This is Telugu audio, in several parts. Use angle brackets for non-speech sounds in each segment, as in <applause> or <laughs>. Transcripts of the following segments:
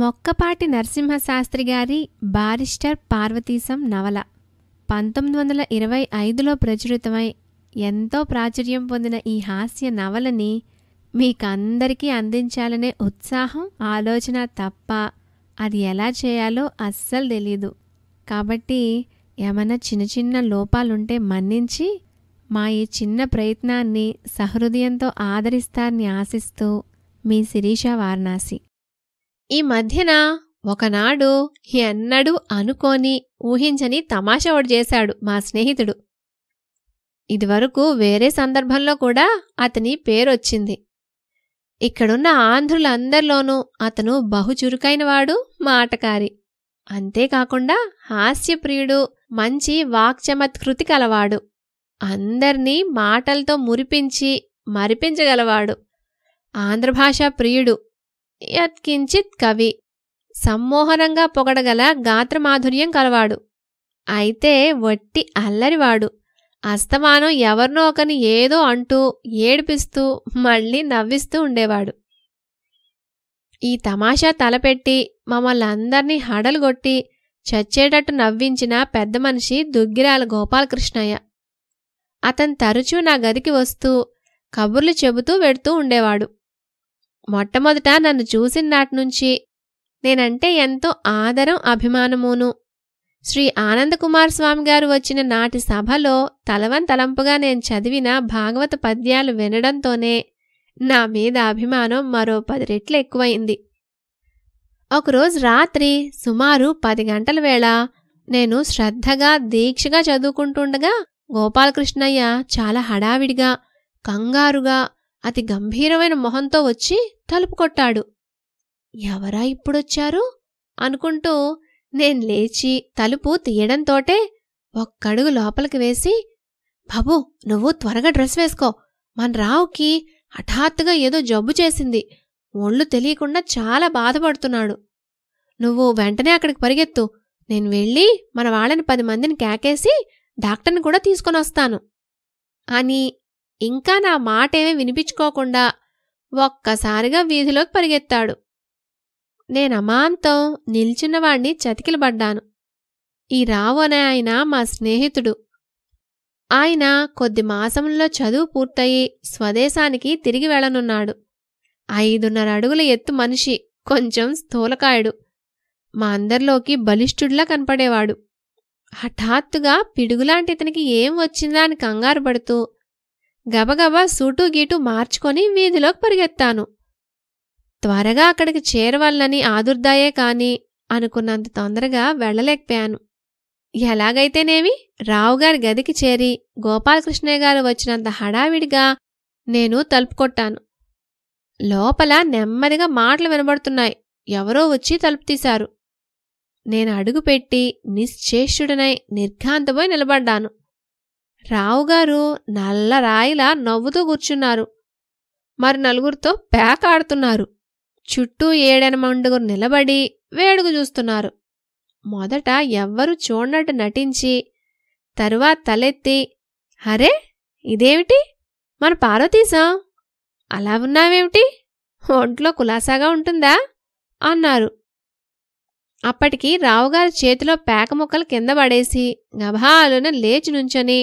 మొక్కపాటి నరసింహశాస్త్రి గారి బారిస్టర్ పార్వతీశం నవల పంతొమ్మిది వందల ఇరవై ఐదులో ప్రచురితమై ఎంతో ప్రాచుర్యం పొందిన ఈ హాస్య నవలని మీకందరికీ అందించాలనే ఉత్సాహం ఆలోచన తప్ప అది ఎలా చేయాలో అస్సలు తెలీదు కాబట్టి ఏమైనా చిన్న చిన్న లోపాలుంటే మన్నించి మా ఈ చిన్న ప్రయత్నాన్ని సహృదయంతో ఆదరిస్తారని ఆశిస్తూ మీ శిరీష వారణాసి ఈ మధ్యన ఒకనాడు ఎన్నడూ అనుకోని ఊహించని తమాషా ఒకటి చేశాడు మా స్నేహితుడు ఇదివరకు వేరే సందర్భంలో కూడా అతని పేరొచ్చింది ఇక్కడున్న ఆంధ్రులందరిలోనూ అతను బహు చురుకైనవాడు మాటకారి అంతేకాకుండా హాస్యప్రియుడు మంచి వాక్చమత్కృతి కలవాడు అందర్నీ మాటలతో మురిపించి మరిపించగలవాడు ఆంధ్రభాషా ప్రియుడు యత్కించిత్ కవి సమ్మోహనంగా పొగడగల గాత్రమాధుర్యం కలవాడు అయితే వట్టి అల్లరివాడు అస్తమానం ఎవరినో ఒకని ఏదో అంటూ ఏడిపిస్తూ మళ్ళీ నవ్విస్తూ ఉండేవాడు ఈ తమాషా తలపెట్టి మమ్మల్ని అందరినీ హడలుగొట్టి చచ్చేటట్టు నవ్వించిన పెద్ద మనిషి దుగ్గిరాల గోపాలకృష్ణయ్య అతను తరచూ నా గదికి వస్తూ కబుర్లు చెబుతూ వెడుతూ ఉండేవాడు మొట్టమొదట నన్ను చూసిన నాటి నుంచి నేనంటే ఎంతో ఆదరం అభిమానమును శ్రీ ఆనందకుమార్ స్వామి గారు వచ్చిన నాటి సభలో తలవన్ తలంపుగా నేను చదివిన భాగవత పద్యాలు వినడంతోనే నా మీద అభిమానం మరో పది రెట్లు ఎక్కువైంది ఒకరోజు రాత్రి సుమారు పది గంటల వేళ నేను శ్రద్ధగా దీక్షగా చదువుకుంటుండగా గోపాలకృష్ణయ్య చాలా హడావిడిగా కంగారుగా అతి గంభీరమైన మొహంతో వచ్చి తలుపు కొట్టాడు ఎవరా ఇప్పుడొచ్చారు అనుకుంటూ నేను లేచి తలుపు తీయడంతోటే ఒక్కడుగు లోపలికి వేసి బాబు నువ్వు త్వరగా డ్రెస్ వేసుకో మన రావుకి హఠాత్తుగా ఏదో జబ్బు చేసింది ఒళ్ళు తెలియకుండా చాలా బాధపడుతున్నాడు నువ్వు వెంటనే అక్కడికి పరిగెత్తు నేను వెళ్ళి మన వాళ్ళని పది మందిని కేకేసి డాక్టర్ని కూడా తీసుకొని వస్తాను అని ఇంకా నా మాటేమీ వినిపించుకోకుండా ఒక్కసారిగా వీధిలోకి పరిగెత్తాడు నేనమాంతం నిల్చున్నవాణ్ణి చతికిలబడ్డాను ఈ రావు అనే ఆయన మా స్నేహితుడు ఆయన కొద్ది మాసంలో చదువు పూర్తయి స్వదేశానికి తిరిగి వెళ్ళనున్నాడు ఐదున్నర అడుగుల ఎత్తు మనిషి కొంచెం స్థూలకాయుడు మా అందరిలోకి బలిష్ఠుడిలా కనపడేవాడు హఠాత్తుగా పిడుగులాంటి ఇతనికి ఏం వచ్చిందా అని కంగారు పడుతూ గబగబా సూటు గీటు మార్చుకొని వీధిలోకి పరిగెత్తాను త్వరగా అక్కడికి చేరవల్లని ఆదుర్దాయే కాని అనుకున్నంత తొందరగా వెళ్ళలేకపోయాను ఎలాగైతేనేమి రావుగారి గదికి చేరి గోపాలకృష్ణయ్య గారు వచ్చినంత హడావిడిగా నేను తలుపు కొట్టాను లోపల నెమ్మదిగా మాటలు వినబడుతున్నాయి ఎవరో వచ్చి తలుపు తీశారు నేను అడుగుపెట్టి నిశ్చేష్యుడనై నిర్ఘాంతపోయి నిలబడ్డాను రావుగారు నల్ల రాయిలా నవ్వుతూ కూర్చున్నారు మరి నలుగురితో పేకాడుతున్నారు చుట్టూ మండుగురు నిలబడి వేడుగు చూస్తున్నారు మొదట ఎవ్వరూ చూడనట్టు నటించి తరువాత తలెత్తి అరే ఇదేమిటి మన పార్వతీసా అలా ఉన్నావేమిటి ఒంట్లో కులాసాగా ఉంటుందా అన్నారు అప్పటికి రావుగారి చేతిలో పేక ముక్కలు కింద పడేసి గభాలున లేచి నుంచొని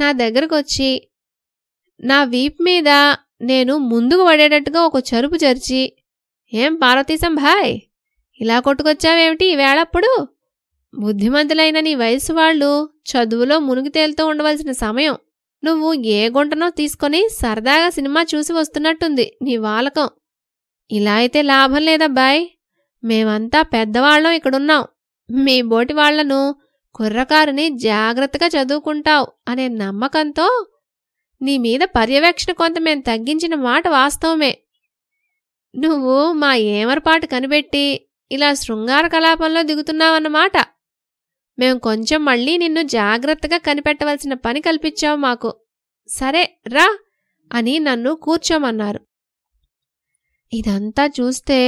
నా దగ్గరకు వచ్చి నా వీప్ మీద నేను ముందుకు పడేటట్టుగా ఒక చరుపు చరిచి ఏం పార్వతీశం భాయ్ ఇలా కొట్టుకొచ్చావేమిటి వేళప్పుడు బుద్ధిమంతులైన నీ వయసు వాళ్ళు చదువులో మునిగి తేలుతూ ఉండవలసిన సమయం నువ్వు ఏ గుంటనో తీసుకొని సరదాగా సినిమా చూసి వస్తున్నట్టుంది నీ వాలకం ఇలా అయితే లాభం లేదబ్బాయ్ మేమంతా పెద్దవాళ్ళం ఇక్కడున్నాం మీ బోటి వాళ్లను కుర్రకారుని జాగ్రత్తగా చదువుకుంటావు అనే నమ్మకంతో నీ మీద పర్యవేక్షణ కొంత మేము తగ్గించిన మాట వాస్తవమే నువ్వు మా ఏమరపాటు కనిపెట్టి ఇలా శృంగార కలాపంలో దిగుతున్నావన్నమాట మేము కొంచెం మళ్ళీ నిన్ను జాగ్రత్తగా కనిపెట్టవలసిన పని కల్పించావు మాకు సరే రా అని నన్ను కూర్చోమన్నారు ఇదంతా చూస్తే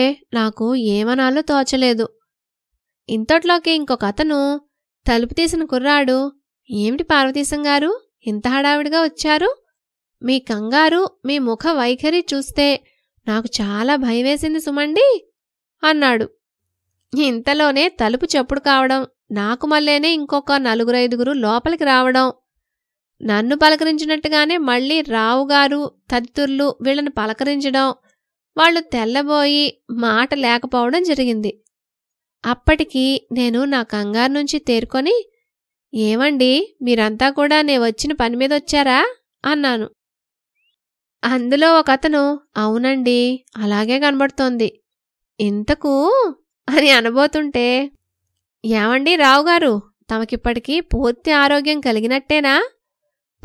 నాకు ఏమనాలో తోచలేదు ఇంతట్లోకి ఇంకొక అతను తలుపు తీసిన కుర్రాడు ఏమిటి పార్వతీశం గారు ఇంత హడావిడిగా వచ్చారు మీ కంగారు మీ ముఖ వైఖరి చూస్తే నాకు చాలా భయమేసింది సుమండి అన్నాడు ఇంతలోనే తలుపు చప్పుడు కావడం నాకు మళ్ళేనే ఇంకొక నలుగురైదుగురు లోపలికి రావడం నన్ను పలకరించినట్టుగానే మళ్ళీ రావుగారు తదితరులు వీళ్లను పలకరించడం వాళ్ళు తెల్లబోయి మాట లేకపోవడం జరిగింది అప్పటికి నేను నా కంగారు నుంచి తేరుకొని ఏమండి మీరంతా కూడా నే వచ్చిన పని మీద వచ్చారా అన్నాను అందులో ఒక అతను అవునండి అలాగే కనబడుతోంది ఇంతకు అని అనబోతుంటే ఏమండి రావు గారు తమకిప్పటికీ పూర్తి ఆరోగ్యం కలిగినట్టేనా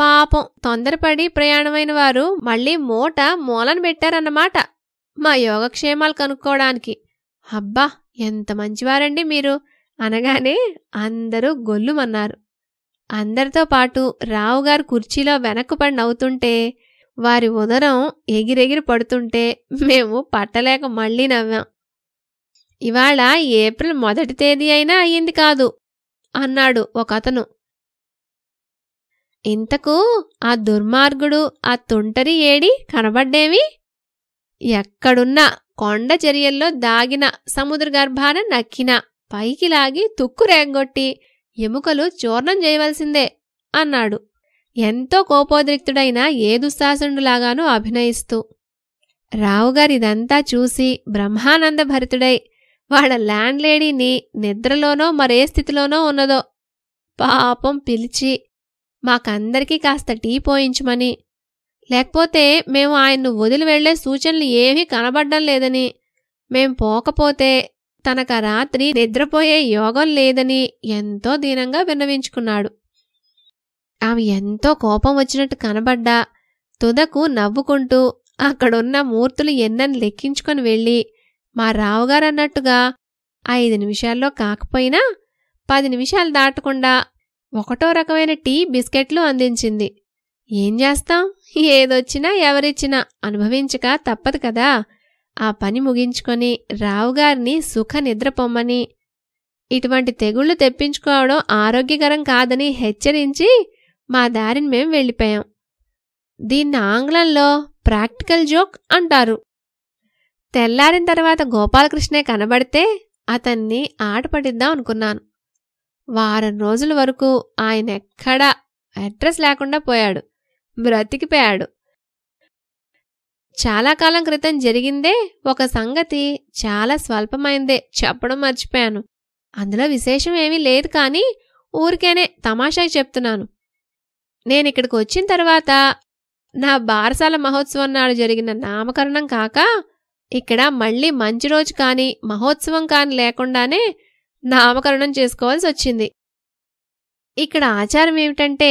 పాపం తొందరపడి ప్రయాణమైన వారు మళ్ళీ మూట మూలను పెట్టారన్నమాట మా యోగక్షేమాలు కనుక్కోవడానికి అబ్బా ఎంత మంచివారండి మీరు అనగానే అందరూ గొల్లుమన్నారు అందరితో పాటు రావుగారు కుర్చీలో వెనక్కుపడి నవ్వుతుంటే వారి ఉదరం ఎగిరెగిరి పడుతుంటే మేము పట్టలేక మళ్ళీ నవ్వాం ఇవాళ ఏప్రిల్ మొదటి తేదీ అయినా అయ్యింది కాదు అన్నాడు ఒక అతను ఇంతకు ఆ దుర్మార్గుడు ఆ తుంటరి ఏడి కనబడ్డేవి ఎక్కడున్నా కొండ చర్యల్లో దాగిన సముద్ర గర్భాన నక్కిన పైకి లాగి తుక్కు రేగొట్టి ఎముకలు చూర్ణం చేయవలసిందే అన్నాడు ఎంతో కోపోద్రిక్తుడైన ఏ దుస్సాసుండులాగానూ అభినయిస్తూ రావుగారిదంతా చూసి బ్రహ్మానంద భరితుడై వాళ్ళ ల్యాండ్ లేడీని నిద్రలోనో మరే స్థితిలోనో ఉన్నదో పాపం పిలిచి మాకందరికీ కాస్త టీ పోయించమని లేకపోతే మేము ఆయన్ను వదిలి వెళ్లే సూచనలు ఏమీ కనబడడం లేదని మేం పోకపోతే తనక రాత్రి నిద్రపోయే యోగం లేదని ఎంతో దీనంగా విన్నవించుకున్నాడు ఆమె ఎంతో కోపం వచ్చినట్టు కనబడ్డా తుదకు నవ్వుకుంటూ అక్కడున్న మూర్తులు ఎన్నని లెక్కించుకొని వెళ్ళి మా రావుగారన్నట్టుగా ఐదు నిమిషాల్లో కాకపోయినా పది నిమిషాలు దాటకుండా ఒకటో రకమైన టీ బిస్కెట్లు అందించింది ఏం చేస్తాం ఏదొచ్చినా ఎవరిచ్చినా అనుభవించక తప్పదు కదా ఆ పని ముగించుకొని రావుగారిని సుఖ నిద్ర పొమ్మని ఇటువంటి తెగుళ్లు తెప్పించుకోవడం ఆరోగ్యకరం కాదని హెచ్చరించి మా దారిని మేం వెళ్ళిపోయాం దీన్ని ఆంగ్లంలో ప్రాక్టికల్ జోక్ అంటారు తెల్లారిన తర్వాత గోపాలకృష్ణే కనబడితే అతన్ని ఆట పట్టిద్దాం అనుకున్నాను వారం రోజుల వరకు ఆయన ఎక్కడా అడ్రస్ లేకుండా పోయాడు బ్రతికిపోయాడు చాలా కాలం క్రితం జరిగిందే ఒక సంగతి చాలా స్వల్పమైందే చెప్పడం మర్చిపోయాను అందులో విశేషం ఏమీ లేదు కానీ ఊరికేనే తమాషాకి చెప్తున్నాను నేను ఇక్కడికి వచ్చిన తర్వాత నా బారసాల మహోత్సవం నాడు జరిగిన నామకరణం కాక ఇక్కడ మళ్ళీ మంచి రోజు కానీ మహోత్సవం కానీ లేకుండానే నామకరణం చేసుకోవాల్సి వచ్చింది ఇక్కడ ఆచారం ఏమిటంటే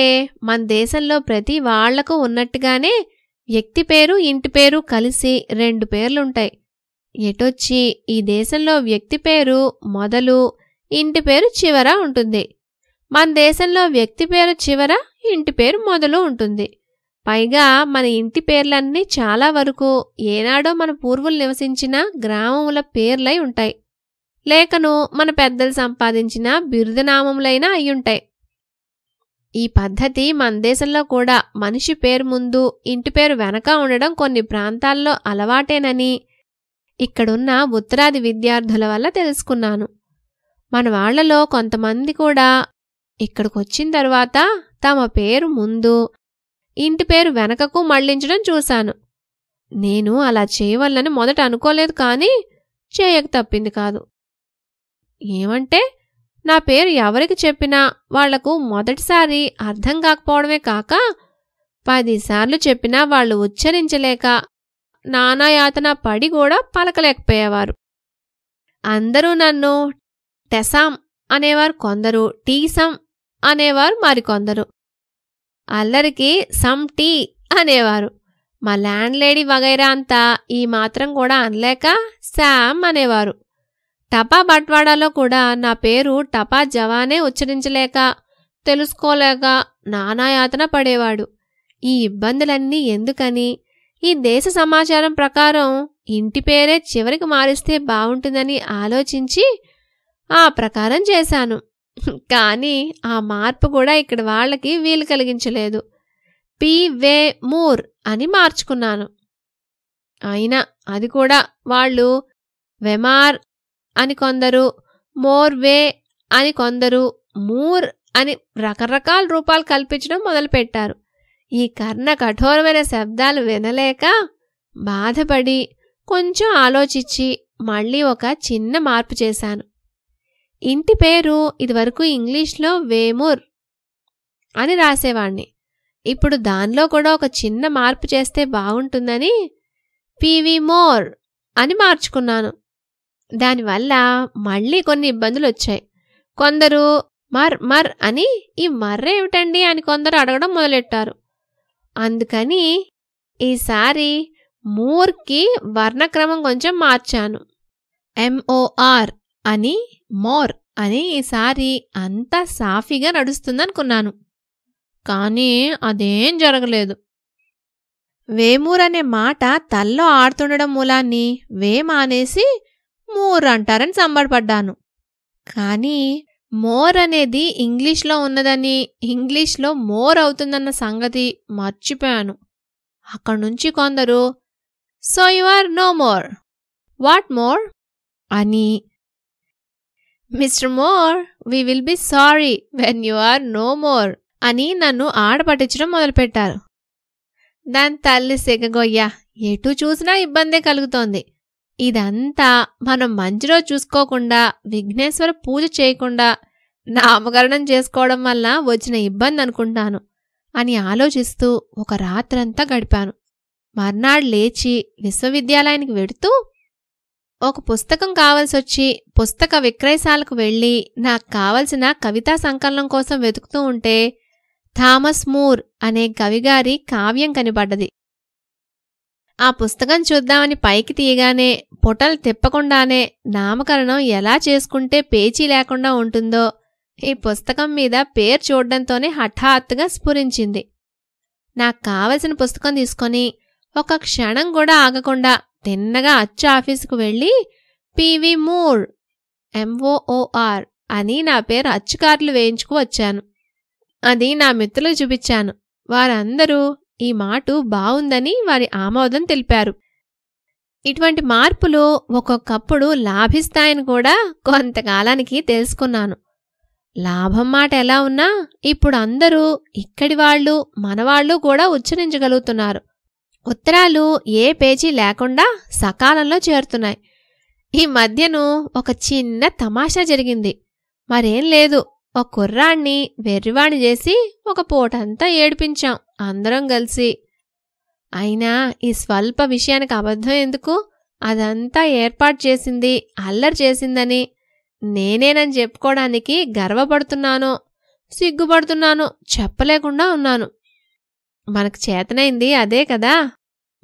మన దేశంలో ప్రతి వాళ్లకు ఉన్నట్టుగానే వ్యక్తి పేరు ఇంటి పేరు కలిసి రెండు పేర్లుంటాయి ఎటొచ్చి ఈ దేశంలో వ్యక్తి పేరు మొదలు ఇంటి పేరు చివర ఉంటుంది మన దేశంలో వ్యక్తి పేరు చివర ఇంటి పేరు మొదలు ఉంటుంది పైగా మన ఇంటి పేర్లన్నీ చాలా వరకు ఏనాడో మన పూర్వులు నివసించిన గ్రామముల పేర్లై ఉంటాయి లేకను మన పెద్దలు సంపాదించిన బిరుదనామములైనా అయ్యుంటాయి ఈ పద్ధతి మన దేశంలో కూడా మనిషి పేరు ముందు ఇంటి పేరు వెనక ఉండడం కొన్ని ప్రాంతాల్లో అలవాటేనని ఇక్కడున్న ఉత్తరాది విద్యార్థుల వల్ల తెలుసుకున్నాను మన వాళ్లలో కొంతమంది కూడా ఇక్కడికొచ్చిన తర్వాత తమ పేరు ముందు ఇంటి పేరు వెనకకు మళ్లించడం చూశాను నేను అలా చేయవల్లని మొదట అనుకోలేదు కానీ చేయక తప్పింది కాదు ఏమంటే నా పేరు ఎవరికి చెప్పినా వాళ్లకు మొదటిసారి అర్థం కాకపోవడమే కాక పదిసార్లు చెప్పినా వాళ్ళు ఉచ్చరించలేక నానాయాతన పడి కూడా పలకలేకపోయేవారు అందరూ నన్ను టెసాం అనేవారు కొందరు టీసం అనేవారు మరికొందరు అల్లరికి సమ్ టీ అనేవారు మా ల్యాండ్ లేడీ వగైరా అంతా ఈ మాత్రం కూడా అనలేక శామ్ అనేవారు టపా బట్వాడాలో కూడా నా పేరు టపా జవానే ఉచ్చరించలేక తెలుసుకోలేక నానాయాతన పడేవాడు ఈ ఇబ్బందులన్నీ ఎందుకని ఈ దేశ సమాచారం ప్రకారం ఇంటి పేరే చివరికి మారిస్తే బాగుంటుందని ఆలోచించి ఆ ప్రకారం చేశాను కానీ ఆ మార్పు కూడా ఇక్కడ వాళ్ళకి వీలు కలిగించలేదు పి వే మూర్ అని మార్చుకున్నాను అయినా అది కూడా వాళ్ళు వెమార్ అని కొందరు మోర్వే అని కొందరు మూర్ అని రకరకాల రూపాలు కల్పించడం మొదలుపెట్టారు ఈ కర్ణ కఠోరమైన శబ్దాలు వినలేక బాధపడి కొంచెం ఆలోచించి మళ్ళీ ఒక చిన్న మార్పు చేశాను ఇంటి పేరు ఇదివరకు ఇంగ్లీష్లో వేమూర్ అని రాసేవాణ్ణి ఇప్పుడు దానిలో కూడా ఒక చిన్న మార్పు చేస్తే బాగుంటుందని పివి మోర్ అని మార్చుకున్నాను దానివల్ల మళ్ళీ కొన్ని ఇబ్బందులు వచ్చాయి కొందరు మర్ మర్ అని ఈ మర్ర ఏమిటండి అని కొందరు అడగడం మొదలెట్టారు అందుకని ఈసారి మూర్కి వర్ణక్రమం కొంచెం మార్చాను ఎంఓఆర్ అని మోర్ అని ఈసారి అంతా సాఫీగా నడుస్తుందనుకున్నాను కానీ అదేం జరగలేదు వేమూర్ అనే మాట తల్లో ఆడుతుండడం మూలాన్ని వేమానేసి అనేసి మోర్ అంటారని సంబడపడ్డాను కానీ మోర్ అనేది ఇంగ్లీష్లో ఉన్నదని ఇంగ్లీష్లో మోర్ అవుతుందన్న సంగతి మర్చిపోయాను అక్కడి నుంచి కొందరు so you are no more what more అని mister more we will be sorry when you are no more అని నన్ను ఆడపట్టించడం మొదలుపెట్టారు దాని తల్లి సిగగొయ్యా ఎటు చూసినా ఇబ్బందే కలుగుతోంది ఇదంతా మనం మంచిలో చూసుకోకుండా విఘ్నేశ్వర పూజ చేయకుండా నామకరణం చేసుకోవడం వల్ల వచ్చిన ఇబ్బంది అనుకుంటాను అని ఆలోచిస్తూ ఒక రాత్రంతా గడిపాను మర్నాడు లేచి విశ్వవిద్యాలయానికి వెడుతూ ఒక పుస్తకం కావలసొచ్చి పుస్తక విక్రయశాలకు వెళ్ళి నాకు కావలసిన కవితా సంకలనం కోసం వెతుకుతూ ఉంటే థామస్ మూర్ అనే కవిగారి కావ్యం కనిపడ్డది ఆ పుస్తకం చూద్దామని పైకి తీయగానే పొటలు తిప్పకుండానే నామకరణం ఎలా చేసుకుంటే పేచీ లేకుండా ఉంటుందో ఈ పుస్తకం మీద పేరు చూడడంతోనే హఠాత్తుగా స్ఫురించింది నాకు కావలసిన పుస్తకం తీసుకొని ఒక క్షణం కూడా ఆగకుండా తిన్నగా అచ్చు ఆఫీసుకు వెళ్ళి పివి మూర్ ఎంఓఓఆర్ అని నా పేరు అచ్చు కార్లు వేయించుకు వచ్చాను అది నా మిత్రులు చూపించాను వారందరూ ఈ మాటు బావుందని వారి ఆమోదం తెలిపారు ఇటువంటి మార్పులు ఒక్కొక్కప్పుడు లాభిస్తాయని కూడా కొంతకాలానికి తెలుసుకున్నాను లాభం మాట ఎలా ఉన్నా ఇప్పుడు అందరూ ఇక్కడి వాళ్ళు మనవాళ్ళు కూడా ఉచ్చరించగలుగుతున్నారు ఉత్తరాలు ఏ పేజీ లేకుండా సకాలంలో చేరుతున్నాయి ఈ మధ్యను ఒక చిన్న తమాషా జరిగింది మరేం లేదు ఒక కుర్రాణ్ణి వెర్రివాణి చేసి ఒక పూటంతా ఏడిపించాం అందరం కలిసి అయినా ఈ స్వల్ప విషయానికి అబద్ధం ఎందుకు అదంతా ఏర్పాటు చేసింది అల్లరి చేసిందని నేనేనని చెప్పుకోవడానికి గర్వపడుతున్నాను సిగ్గుపడుతున్నాను చెప్పలేకుండా ఉన్నాను మనకు చేతనైంది అదే కదా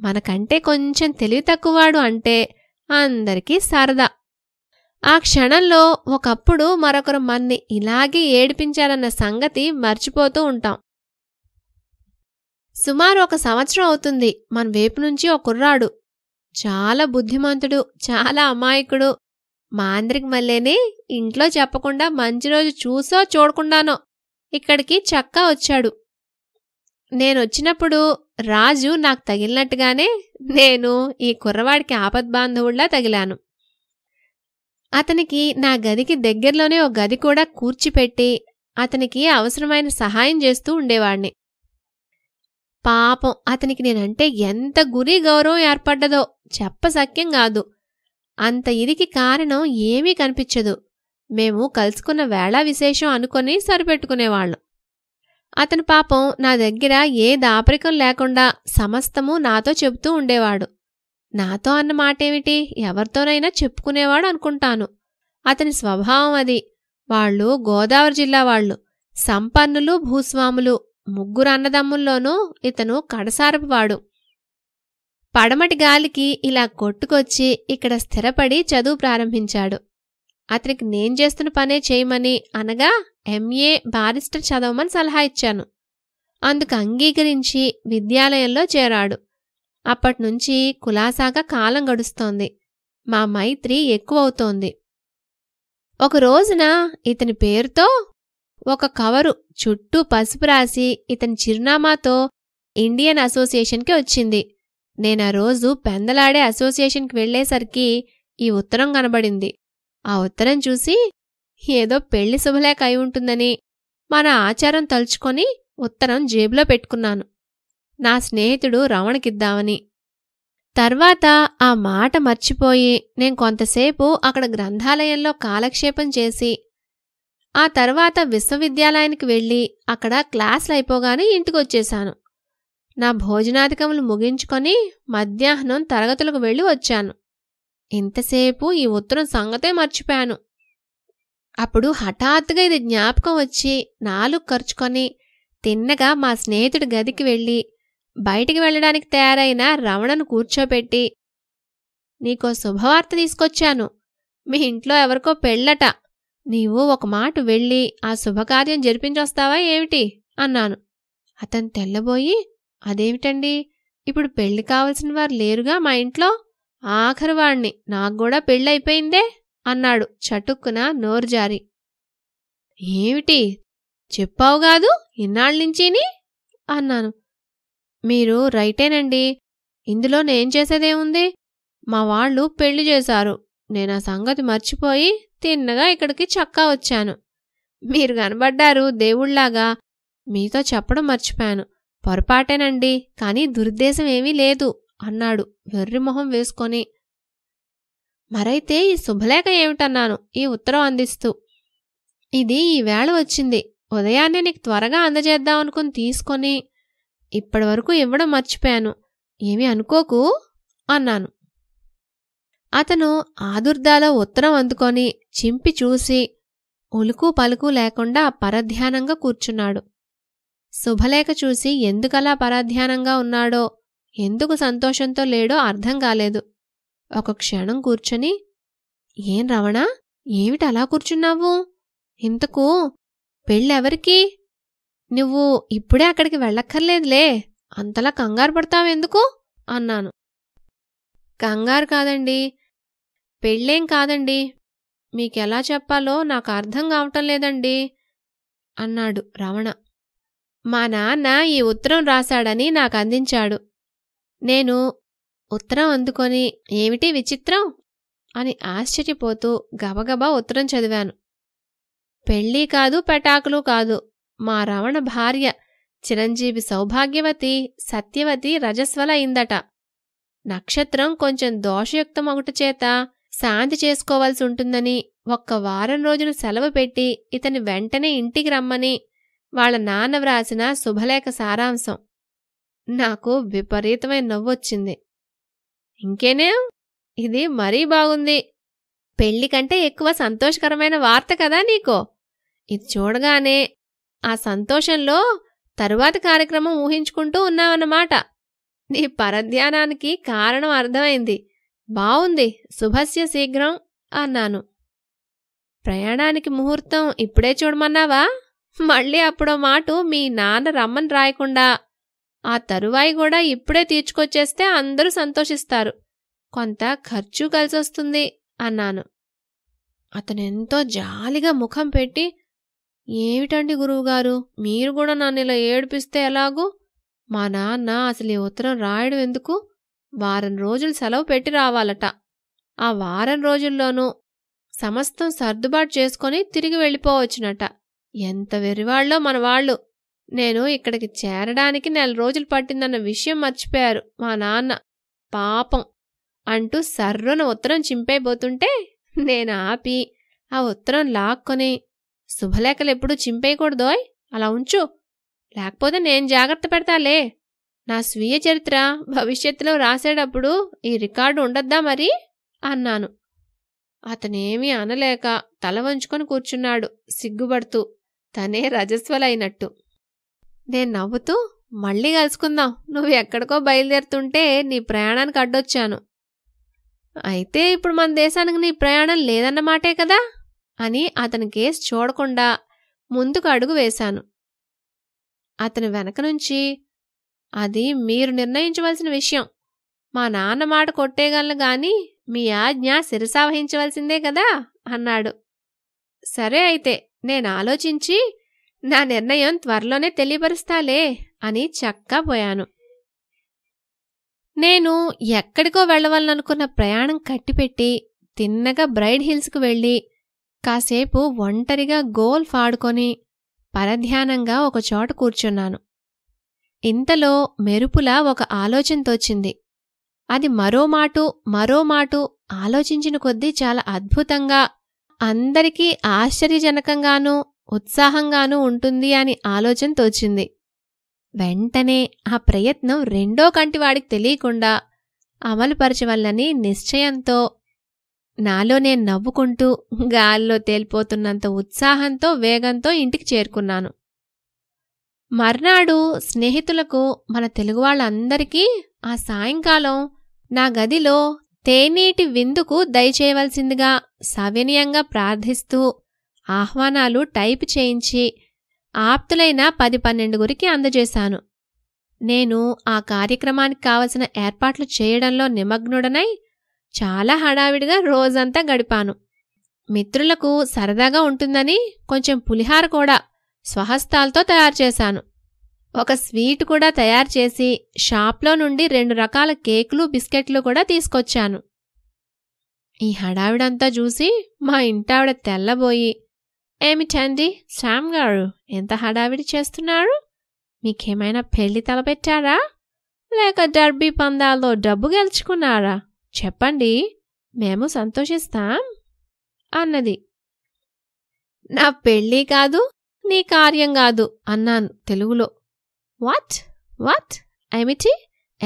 మనకంటే కొంచెం తెలివి తక్కువవాడు అంటే అందరికీ సరదా ఆ క్షణంలో ఒకప్పుడు మరొకరు మన్ని ఇలాగే ఏడిపించారన్న సంగతి మర్చిపోతూ ఉంటాం సుమారు ఒక సంవత్సరం అవుతుంది మన వేపు నుంచి ఒక కుర్రాడు చాలా బుద్ధిమంతుడు చాలా అమాయకుడు మాంద్రిక్ మల్లేని ఇంట్లో చెప్పకుండా మంచి రోజు చూసో చూడకుండానో ఇక్కడికి చక్కా వచ్చాడు నేనొచ్చినప్పుడు రాజు నాకు తగిలినట్టుగానే నేను ఈ కుర్రవాడికి బాంధవుళ్లా తగిలాను అతనికి నా గదికి దగ్గరలోనే ఓ గది కూడా కూర్చిపెట్టి అతనికి అవసరమైన సహాయం చేస్తూ ఉండేవాణ్ణి పాపం అతనికి నేనంటే ఎంత గురి గౌరవం ఏర్పడ్డదో చెప్పసక్యం కాదు అంత ఇదికి కారణం ఏమీ కనిపించదు మేము కలుసుకున్న వేళ విశేషం అనుకొని సరిపెట్టుకునేవాళ్ళం అతను పాపం నా దగ్గర ఏ దాపరికం లేకుండా సమస్తము నాతో చెబుతూ ఉండేవాడు నాతో అన్న మాటేమిటి ఎవరితోనైనా చెప్పుకునేవాడు అనుకుంటాను అతని స్వభావం అది వాళ్ళు గోదావరి జిల్లా వాళ్ళు సంపన్నులు భూస్వాములు ముగ్గురు అన్నదమ్ముల్లోనూ ఇతను కడసారపువాడు పడమటి గాలికి ఇలా కొట్టుకొచ్చి ఇక్కడ స్థిరపడి చదువు ప్రారంభించాడు అతనికి నేను చేస్తున్న పనే చేయమని అనగా ఎంఏ బారిస్టర్ చదవమని సలహా ఇచ్చాను అందుకు అంగీకరించి విద్యాలయంలో చేరాడు అప్పటినుంచి కులాసాగా కాలం గడుస్తోంది మా మైత్రి ఎక్కువవుతోంది ఒక రోజున ఇతని పేరుతో ఒక కవరు చుట్టూ పసుపు రాసి ఇతని చిరునామాతో ఇండియన్ అసోసియేషన్కి వచ్చింది నేను ఆ రోజు పెందలాడే అసోసియేషన్కి వెళ్లేసరికి ఈ ఉత్తరం కనబడింది ఆ ఉత్తరం చూసి ఏదో పెళ్లి శుభలేఖ అయి ఉంటుందని మన ఆచారం తలుచుకొని ఉత్తరం జేబులో పెట్టుకున్నాను నా స్నేహితుడు రవణకిద్దామని తర్వాత ఆ మాట మర్చిపోయి నేను కొంతసేపు అక్కడ గ్రంథాలయంలో కాలక్షేపం చేసి ఆ తర్వాత విశ్వవిద్యాలయానికి వెళ్ళి అక్కడ క్లాసులు అయిపోగానే ఇంటికి వచ్చేశాను నా భోజనాధికములు ముగించుకొని మధ్యాహ్నం తరగతులకు వెళ్ళి వచ్చాను ఇంతసేపు ఈ ఉత్తరం సంగతే మర్చిపోయాను అప్పుడు హఠాత్తుగా ఇది జ్ఞాపకం వచ్చి నాలుగు ఖర్చుకొని తిన్నగా మా స్నేహితుడి గదికి వెళ్ళి బయటికి వెళ్ళడానికి తయారైన రమణను కూర్చోపెట్టి నీకో శుభవార్త తీసుకొచ్చాను మీ ఇంట్లో ఎవరికో పెళ్ళట నీవు ఒక మాట వెళ్ళి ఆ శుభకార్యం జరిపించొస్తావా ఏమిటి అన్నాను అతను తెల్లబోయి అదేమిటండి ఇప్పుడు పెళ్లి కావలసిన వారు లేరుగా మా ఇంట్లో ఆఖరువాణ్ణి నాకు కూడా పెళ్ళైపోయిందే అన్నాడు చటుక్కున నోర్జారి ఏమిటి చెప్పావు కాదు ఇన్నాళ్ళ నుంచిని అన్నాను మీరు రైటేనండి ఇందులో నేను చేసేదేముంది మా వాళ్ళు పెళ్లి చేశారు నేను ఆ సంగతి మర్చిపోయి తిన్నగా ఇక్కడికి చక్కా వచ్చాను మీరు కనబడ్డారు దేవుళ్లాగా మీతో చెప్పడం మర్చిపోయాను పొరపాటేనండి కానీ దురుద్దేశం ఏమీ లేదు అన్నాడు వెర్రిమొహం వేసుకొని మరైతే ఈ శుభలేఖ ఏమిటన్నాను ఈ ఉత్తరం అందిస్తూ ఇది ఈవేళ వచ్చింది ఉదయాన్నే నీకు త్వరగా అందజేద్దాం అనుకుని తీసుకొని ఇప్పటి వరకు ఇవ్వడం మర్చిపోయాను ఏమీ అనుకోకు అన్నాను అతను ఆదుర్దాలో ఉత్తరం అందుకొని చింపి చూసి ఉలుకు పలుకు లేకుండా పరధ్యానంగా కూర్చున్నాడు శుభలేఖ చూసి ఎందుకలా పరధ్యానంగా ఉన్నాడో ఎందుకు సంతోషంతో లేడో అర్థం కాలేదు ఒక క్షణం కూర్చొని ఏం రవణా ఏమిటి అలా కూర్చున్నావు ఇంతకు పెళ్ళెవరికి నువ్వు ఇప్పుడే అక్కడికి వెళ్ళక్కర్లేదులే అంతలా కంగారు పడతావెందుకు అన్నాను కంగారు కాదండి పెళ్ళేం కాదండి మీకెలా చెప్పాలో నాకు అర్థం కావటం లేదండి అన్నాడు రమణ మా నాన్న ఈ ఉత్తరం రాశాడని నాకు అందించాడు నేను ఉత్తరం అందుకొని ఏమిటి విచిత్రం అని ఆశ్చర్యపోతూ గబగబా ఉత్తరం చదివాను పెళ్ళి కాదు పెటాకులు కాదు మా రమణ భార్య చిరంజీవి సౌభాగ్యవతి సత్యవతి రజస్వల అయిందట నక్షత్రం కొంచెం దోషయుక్తం ఒకటి చేత శాంతి చేసుకోవాల్సి ఉంటుందని ఒక్క వారం రోజులు సెలవు పెట్టి ఇతని వెంటనే ఇంటికి రమ్మని వాళ్ళ నాన్న వ్రాసిన శుభలేఖ సారాంశం నాకు విపరీతమైన నవ్వొచ్చింది ఇంకేనే ఇది మరీ బాగుంది పెళ్లి కంటే ఎక్కువ సంతోషకరమైన వార్త కదా నీకో ఇది చూడగానే ఆ సంతోషంలో తరువాత కార్యక్రమం ఊహించుకుంటూ ఉన్నావన్నమాట నీ పరధ్యానానికి కారణం అర్థమైంది బావుంది శుభస్య శీఘ్రం అన్నాను ప్రయాణానికి ముహూర్తం ఇప్పుడే చూడమన్నావా మళ్ళీ అప్పుడో మాటు మీ నాన్న రమ్మని రాయకుండా ఆ తరువాయి కూడా ఇప్పుడే తీర్చుకొచ్చేస్తే అందరూ సంతోషిస్తారు కొంత ఖర్చు కలిసొస్తుంది అన్నాను అతను ఎంతో జాలిగా ముఖం పెట్టి ఏమిటండి గురువుగారు మీరు కూడా నన్ను ఇలా ఏడిపిస్తే ఎలాగూ మా నాన్న అసలు ఈ ఉత్తరం రాయడం ఎందుకు వారం రోజులు సెలవు పెట్టి రావాలట ఆ వారం రోజుల్లోనూ సమస్తం సర్దుబాటు చేసుకొని తిరిగి వెళ్ళిపోవచ్చునట ఎంత వెరివాళ్ళో మన వాళ్ళు నేను ఇక్కడికి చేరడానికి నెల రోజులు పట్టిందన్న విషయం మర్చిపోయారు మా నాన్న పాపం అంటూ సర్రున ఉత్తరం చింపేయబోతుంటే నేను ఆపి ఆ ఉత్తరం లాక్కొని శుభలేఖలు ఎప్పుడూ చింపేయకూడదోయ్ అలా ఉంచు లేకపోతే నేను జాగ్రత్త పెడతాలే నా స్వీయ చరిత్ర భవిష్యత్తులో రాసేటప్పుడు ఈ రికార్డు ఉండద్దా మరి అన్నాను అతనేమీ అనలేక తల వంచుకొని కూర్చున్నాడు సిగ్గుపడుతూ తనే రజస్వలైనట్టు నేను నవ్వుతూ మళ్ళీ కలుసుకుందాం నువ్వు ఎక్కడికో బయలుదేరుతుంటే నీ ప్రయాణానికి అడ్డొచ్చాను అయితే ఇప్పుడు మన దేశానికి నీ ప్రయాణం లేదన్నమాటే కదా అని అతని కేసు చూడకుండా ముందుకు అడుగు వేశాను అతని వెనక నుంచి అది మీరు నిర్ణయించవలసిన విషయం మా నాన్న మాట కొట్టేగలను గాని మీ ఆజ్ఞ శిరసావహించవలసిందే కదా అన్నాడు సరే అయితే నేను ఆలోచించి నా నిర్ణయం త్వరలోనే తెలియపరుస్తాలే అని చక్కాపోయాను నేను ఎక్కడికో వెళ్ళవాలనుకున్న ప్రయాణం కట్టిపెట్టి తిన్నగా బ్రైడ్ హిల్స్కు వెళ్ళి కాసేపు ఒంటరిగా గోల్ఫ్ ఆడుకొని పరధ్యానంగా ఒకచోట కూర్చున్నాను ఇంతలో మెరుపులా ఒక తోచింది అది మరో మాటు మరో మాటు ఆలోచించిన కొద్దీ చాలా అద్భుతంగా అందరికీ ఆశ్చర్యజనకంగానూ ఉత్సాహంగానూ ఉంటుంది అని ఆలోచన తోచింది వెంటనే ఆ ప్రయత్నం రెండో కంటివాడికి తెలియకుండా అమలుపరచవల్లని నిశ్చయంతో నాలోనే నవ్వుకుంటూ గాల్లో తేలిపోతున్నంత ఉత్సాహంతో వేగంతో ఇంటికి చేరుకున్నాను మర్నాడు స్నేహితులకు మన తెలుగు వాళ్ళందరికీ ఆ సాయంకాలం నా గదిలో తేనీటి విందుకు దయచేయవలసిందిగా సవినయంగా ప్రార్థిస్తూ ఆహ్వానాలు టైప్ చేయించి ఆప్తులైన పది పన్నెండుగురికి అందజేశాను నేను ఆ కార్యక్రమానికి కావలసిన ఏర్పాట్లు చేయడంలో నిమగ్నుడనై చాలా హడావిడిగా రోజంతా గడిపాను మిత్రులకు సరదాగా ఉంటుందని కొంచెం పులిహార కూడా స్వహస్తాలతో తయారు చేశాను ఒక స్వీట్ కూడా తయారు చేసి షాప్లో నుండి రెండు రకాల కేకులు బిస్కెట్లు కూడా తీసుకొచ్చాను ఈ హడావిడంతా చూసి మా ఇంటావిడ తెల్లబోయి ఏమిటండి శ్యామ్ గారు ఎంత హడావిడి చేస్తున్నారు మీకేమైనా పెళ్లి తలపెట్టారా లేక డర్బీ పందాల్లో డబ్బు గెలుచుకున్నారా చెప్పండి మేము సంతోషిస్తాం అన్నది నా పెళ్ళి కాదు నీ కార్యం కాదు అన్నాను తెలుగులో వాట్ వాట్ ఏమిటి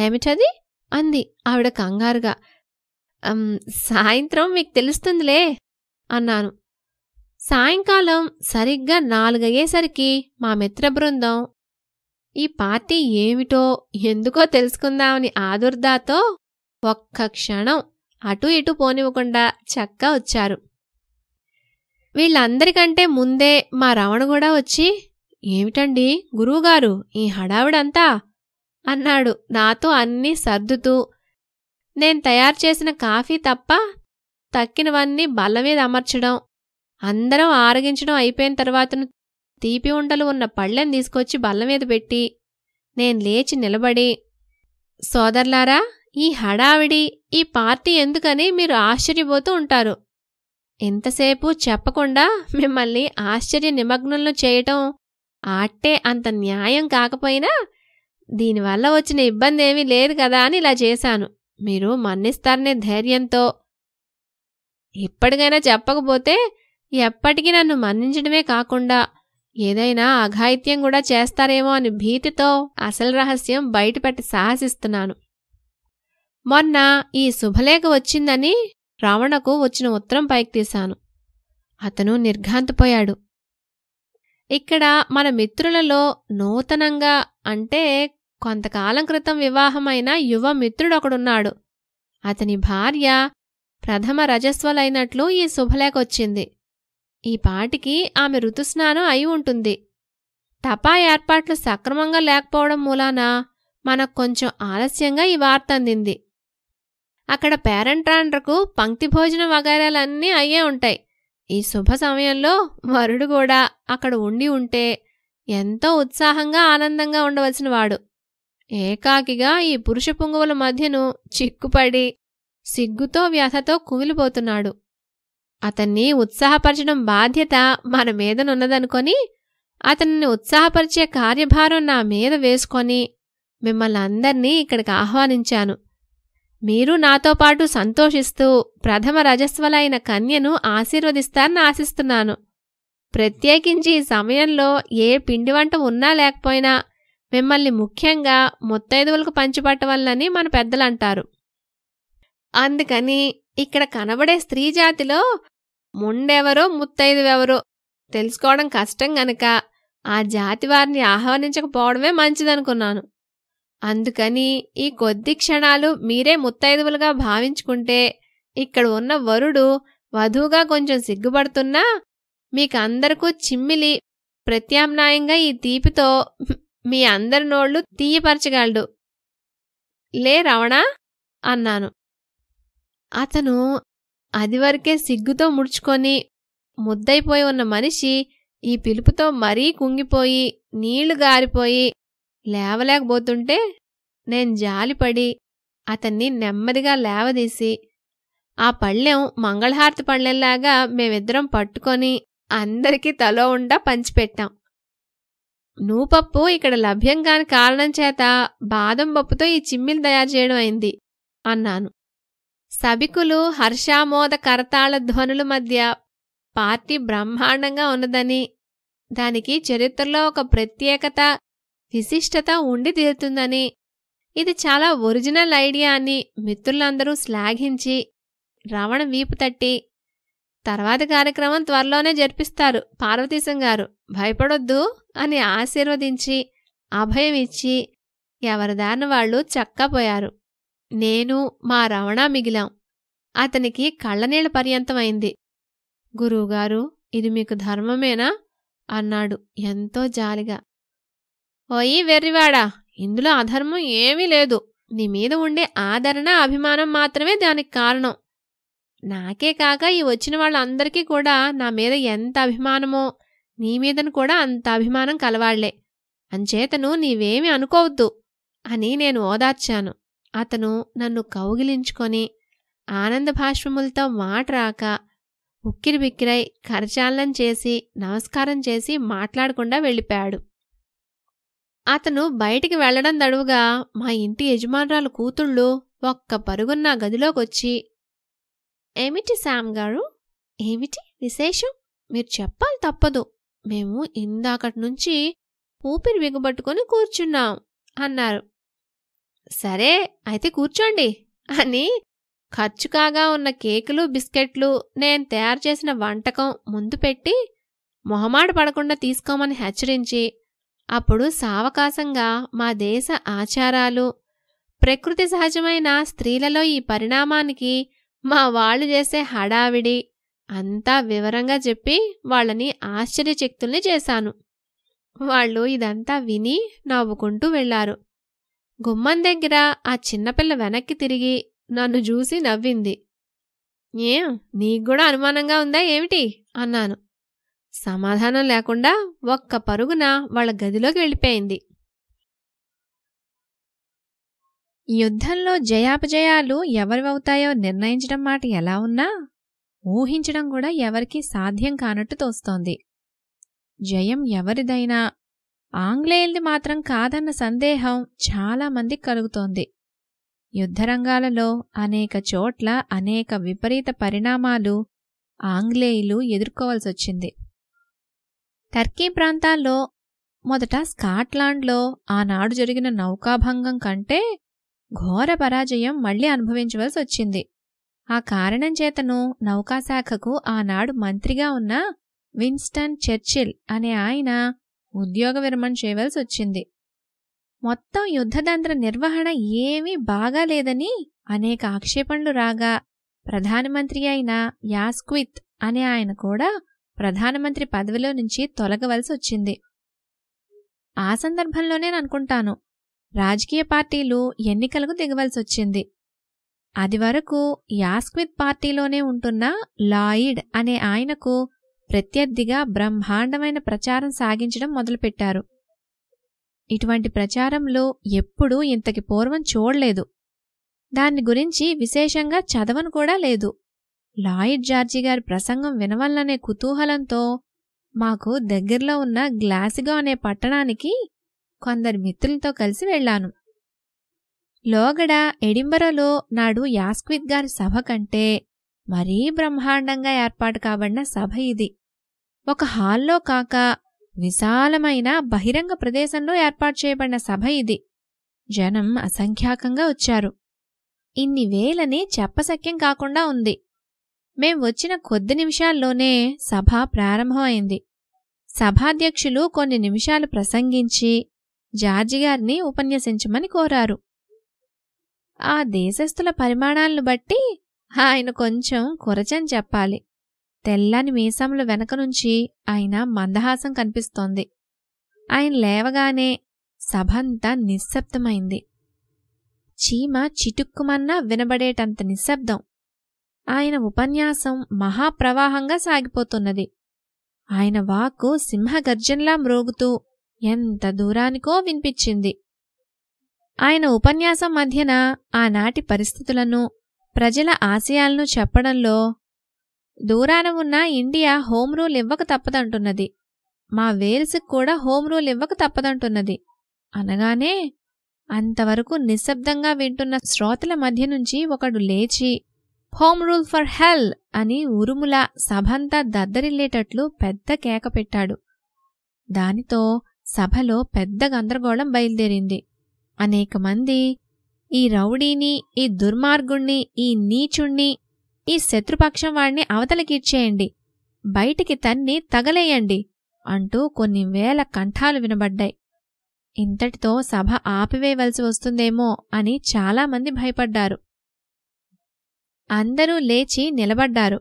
ఏమిటది అంది ఆవిడ కంగారుగా సాయంత్రం మీకు తెలుస్తుందిలే అన్నాను సాయంకాలం సరిగ్గా నాలుగయ్యేసరికి మా మిత్ర బృందం ఈ పార్టీ ఏమిటో ఎందుకో తెలుసుకుందామని ఆదుర్దాతో ఒక్క క్షణం అటు ఇటు పోనివ్వకుండా చక్క వచ్చారు వీళ్ళందరికంటే ముందే మా రమణ కూడా వచ్చి ఏమిటండి గురువుగారు ఈ హడావిడంతా అన్నాడు నాతో అన్నీ సర్దుతూ నేను తయారు చేసిన కాఫీ తప్ప తక్కినవన్నీ బల్ల మీద అమర్చడం అందరం ఆరగించడం అయిపోయిన తర్వాతను తీపి ఉండలు ఉన్న పళ్ళెం తీసుకొచ్చి బల్ల మీద పెట్టి నేను లేచి నిలబడి సోదర్లారా ఈ హడావిడి ఈ పార్టీ ఎందుకని మీరు ఆశ్చర్యపోతూ ఉంటారు ఎంతసేపు చెప్పకుండా మిమ్మల్ని ఆశ్చర్య నిమగ్నులను చేయటం ఆట్టే అంత న్యాయం కాకపోయినా దీనివల్ల వచ్చిన ఇబ్బంది ఏమీ లేదు కదా అని ఇలా చేశాను మీరు మన్నిస్తారనే ధైర్యంతో ఇప్పటికైనా చెప్పకపోతే ఎప్పటికీ నన్ను మన్నించడమే కాకుండా ఏదైనా అఘాయిత్యం కూడా చేస్తారేమో అని భీతితో అసలు రహస్యం బయటపెట్టి సాహసిస్తున్నాను మొన్న ఈ శుభలేఖ వచ్చిందని రావణకు వచ్చిన ఉత్తరం పైకి తీశాను అతను నిర్ఘాంతపోయాడు ఇక్కడ మన మిత్రులలో నూతనంగా అంటే కొంతకాలం క్రితం వివాహమైన యువ మిత్రుడొకడున్నాడు అతని భార్య ప్రథమ రజస్వలైనట్లు ఈ శుభలేకొచ్చింది ఈ పాటికి ఆమె ఋతుస్నానం అయి ఉంటుంది టపా ఏర్పాట్లు సక్రమంగా లేకపోవడం మూలాన మనకు కొంచెం ఆలస్యంగా ఈ వార్త అందింది అక్కడ పేరంట్రాండ్రకు పంక్తి భోజన వగైరాలన్నీ అయ్యే ఉంటాయి ఈ శుభ సమయంలో వరుడు కూడా అక్కడ ఉండి ఉంటే ఎంతో ఉత్సాహంగా ఆనందంగా ఉండవలసిన వాడు ఏకాకిగా ఈ పురుష పుంగువుల మధ్యను చిక్కుపడి సిగ్గుతో వ్యథతో కుమిలిపోతున్నాడు అతన్ని ఉత్సాహపరచడం బాధ్యత మన మీదనున్నదనుకొని అతన్ని ఉత్సాహపరిచే కార్యభారం నా మీద వేసుకొని మిమ్మల్ని అందరినీ ఇక్కడికి ఆహ్వానించాను మీరు నాతో పాటు సంతోషిస్తూ ప్రథమ రజస్వలైన కన్యను ఆశీర్వదిస్తారని ఆశిస్తున్నాను ప్రత్యేకించి ఈ సమయంలో ఏ పిండి వంట ఉన్నా లేకపోయినా మిమ్మల్ని ముఖ్యంగా ముత్తైదువులకు పంచిపట్టవలనని మన పెద్దలంటారు అందుకని ఇక్కడ కనబడే స్త్రీ జాతిలో ముండెవరో ముత్తైదువెవరో తెలుసుకోవడం కష్టం గనక ఆ జాతి వారిని ఆహ్వానించకపోవడమే మంచిదనుకున్నాను అందుకని ఈ కొద్ది క్షణాలు మీరే ముత్తైదువులుగా భావించుకుంటే ఇక్కడ ఉన్న వరుడు వధువుగా కొంచెం సిగ్గుపడుతున్నా మీకందరకూ చిమ్మిలి ప్రత్యామ్నాయంగా ఈ తీపితో మీ అందరి నోళ్లు తీయపరచగలడు లే రవణా అన్నాను అతను అదివరకే సిగ్గుతో ముడుచుకొని ముద్దైపోయి ఉన్న మనిషి ఈ పిలుపుతో మరీ కుంగిపోయి నీళ్లు గారిపోయి లేవలేకపోతుంటే నేను జాలిపడి అతన్ని నెమ్మదిగా లేవదీసి ఆ పళ్ళెం మంగళహారతి పళ్ళెంలాగా మేమిద్దరం పట్టుకొని అందరికీ తలో ఉండా పంచిపెట్టాం నూపప్పు ఇక్కడ లభ్యం కాని కారణం చేత బాదం పప్పుతో ఈ చిమ్మిలు తయారు చేయడం అయింది అన్నాను సభికులు హర్షామోద కరతాళ ధ్వనుల మధ్య పార్టీ బ్రహ్మాండంగా ఉన్నదని దానికి చరిత్రలో ఒక ప్రత్యేకత విశిష్టత ఉండి తీరుతుందని ఇది చాలా ఒరిజినల్ ఐడియా అని మిత్రులందరూ శ్లాఘించి రావణ వీపు తట్టి తర్వాత కార్యక్రమం త్వరలోనే జరిపిస్తారు పార్వతీశం గారు భయపడొద్దు అని ఆశీర్వదించి అభయం ఇచ్చి ఎవరి దారిన వాళ్ళు చక్కపోయారు నేను మా రవణ మిగిలాం అతనికి కళ్ళనీళ్ళ పర్యంతమైంది గురువుగారు ఇది మీకు ధర్మమేనా అన్నాడు ఎంతో జాలిగా ఓయి వెర్రివాడా ఇందులో అధర్మం ఏమీ లేదు నీ మీద ఉండే ఆదరణ అభిమానం మాత్రమే దానికి కారణం నాకే కాక ఈ వచ్చిన వాళ్ళందరికీ కూడా నా మీద ఎంత అభిమానమో నీ మీదను కూడా అంత అభిమానం కలవాళ్లే అంచేతను నీవేమి అనుకోవద్దు అని నేను ఓదార్చాను అతను నన్ను కౌగిలించుకొని ఆనంద మాట రాక ఉక్కిరి బిక్కిరై కరచాలనం చేసి నమస్కారం చేసి మాట్లాడకుండా వెళ్ళిపోయాడు అతను బయటికి వెళ్లడం దడువుగా మా ఇంటి యజమానురాలు కూతుళ్ళు ఒక్క పరుగున్న గదిలోకొచ్చి ఏమిటి శామ్ గారు ఏమిటి విశేషం మీరు చెప్పాలి తప్పదు మేము ఇందాకటి నుంచి ఊపిరి బిగబట్టుకుని కూర్చున్నాం అన్నారు సరే అయితే కూర్చోండి అని ఖర్చు కాగా ఉన్న కేకులు బిస్కెట్లు నేను తయారు చేసిన వంటకం ముందు పెట్టి మొహమాట పడకుండా తీసుకోమని హెచ్చరించి అప్పుడు సావకాశంగా మా దేశ ఆచారాలు ప్రకృతి సహజమైన స్త్రీలలో ఈ పరిణామానికి మా వాళ్ళు చేసే హడావిడి అంతా వివరంగా చెప్పి వాళ్ళని ఆశ్చర్యచక్తుల్ని చేశాను వాళ్ళు ఇదంతా విని నవ్వుకుంటూ వెళ్ళారు గుమ్మం దగ్గర ఆ చిన్నపిల్ల వెనక్కి తిరిగి నన్ను చూసి నవ్వింది ఏం నీకు కూడా అనుమానంగా ఉందా ఏమిటి అన్నాను సమాధానం లేకుండా ఒక్క పరుగున వాళ్ళ గదిలోకి వెళ్ళిపోయింది యుద్ధంలో జయాపజయాలు ఎవరివవుతాయో నిర్ణయించడం మాట ఎలా ఉన్నా ఊహించడం కూడా ఎవరికీ సాధ్యం కానట్టు తోస్తోంది జయం ఎవరిదైనా ఆంగ్లేయుల్ది మాత్రం కాదన్న సందేహం చాలామందికి కలుగుతోంది యుద్ధరంగాలలో అనేక చోట్ల అనేక విపరీత పరిణామాలు ఆంగ్లేయులు ఎదుర్కోవలసొచ్చింది టర్కీ ప్రాంతాల్లో మొదట స్కాట్లాండ్లో ఆనాడు జరిగిన నౌకాభంగం కంటే ఘోర పరాజయం మళ్లీ అనుభవించవలసి వచ్చింది ఆ కారణం చేతను నౌకాశాఖకు ఆనాడు మంత్రిగా ఉన్న విన్స్టన్ చర్చిల్ అనే ఆయన ఉద్యోగ విరమణ చేయవలసి వచ్చింది మొత్తం యుద్ధతంత్ర నిర్వహణ ఏమీ బాగాలేదని అనేక ఆక్షేపణలు రాగా ప్రధానమంత్రి అయిన యాస్క్విత్ అనే ఆయన కూడా ప్రధానమంత్రి పదవిలో నుంచి తొలగవలసి వచ్చింది ఆ సందర్భంలోనే అనుకుంటాను రాజకీయ పార్టీలు ఎన్నికలకు దిగవలసి వచ్చింది అది వరకు యాస్క్విత్ పార్టీలోనే ఉంటున్న లాయిడ్ అనే ఆయనకు ప్రత్యర్థిగా బ్రహ్మాండమైన ప్రచారం సాగించడం మొదలుపెట్టారు ఇటువంటి ప్రచారంలో ఎప్పుడూ ఇంతకి పూర్వం చూడలేదు దాని గురించి విశేషంగా చదవను కూడా లేదు లాయిడ్ జార్జి గారి ప్రసంగం వినవల్లనే కుతూహలంతో మాకు దగ్గరలో ఉన్న గ్లాసిగో అనే పట్టణానికి కొందరి మిత్రులతో కలిసి వెళ్ళాను లోగడ ఎడింబరలో నాడు యాస్క్విత్ గారి సభ కంటే మరీ బ్రహ్మాండంగా ఏర్పాటు కాబడిన సభ ఇది ఒక హాల్లో కాక విశాలమైన బహిరంగ ప్రదేశంలో ఏర్పాటు చేయబడిన సభ ఇది జనం అసంఖ్యాకంగా వచ్చారు ఇన్ని వేలని చెప్పసక్యం కాకుండా ఉంది మేం వచ్చిన కొద్ది నిమిషాల్లోనే సభ ప్రారంభమైంది సభాధ్యక్షులు కొన్ని నిమిషాలు ప్రసంగించి జార్జిగారిని ఉపన్యసించమని కోరారు ఆ దేశస్థుల పరిమాణాలను బట్టి ఆయన కొంచెం కురచం చెప్పాలి తెల్లని మీసముల వెనక నుంచి ఆయన మందహాసం కనిపిస్తోంది ఆయన లేవగానే సభంతా నిశ్శబ్దమైంది చీమ చిటుక్కుమన్నా వినబడేటంత నిశ్శబ్దం ఆయన ఉపన్యాసం మహాప్రవాహంగా సాగిపోతున్నది ఆయన వాక్కు సింహగర్జన్లా మ్రోగుతూ ఎంత దూరానికో వినిపించింది ఆయన ఉపన్యాసం మధ్యన ఆనాటి పరిస్థితులను ప్రజల ఆశయాలను చెప్పడంలో దూరాన ఉన్న ఇండియా హోమ్ రూల్ ఇవ్వక తప్పదంటున్నది మా వేల్స్కి కూడా హోమ్ రూల్ ఇవ్వక తప్పదంటున్నది అనగానే అంతవరకు నిశ్శబ్దంగా వింటున్న శ్రోతల మధ్య నుంచి ఒకడు లేచి హోమ్ రూల్ ఫర్ హెల్ అని ఉరుముల సభంతా దద్దరిల్లేటట్లు పెద్ద కేక పెట్టాడు దానితో సభలో పెద్ద గందరగోళం బయలుదేరింది అనేక మంది ఈ రౌడీని ఈ దుర్మార్గుణ్ణి ఈ నీచుణ్ణి ఈ శత్రుపక్షం వాణ్ణి అవతలకిచ్చేయండి బయటికి తన్ని తగలేయండి అంటూ కొన్ని వేల కంఠాలు వినబడ్డాయి ఇంతటితో సభ ఆపివేయవలసి వస్తుందేమో అని చాలామంది భయపడ్డారు అందరూ లేచి నిలబడ్డారు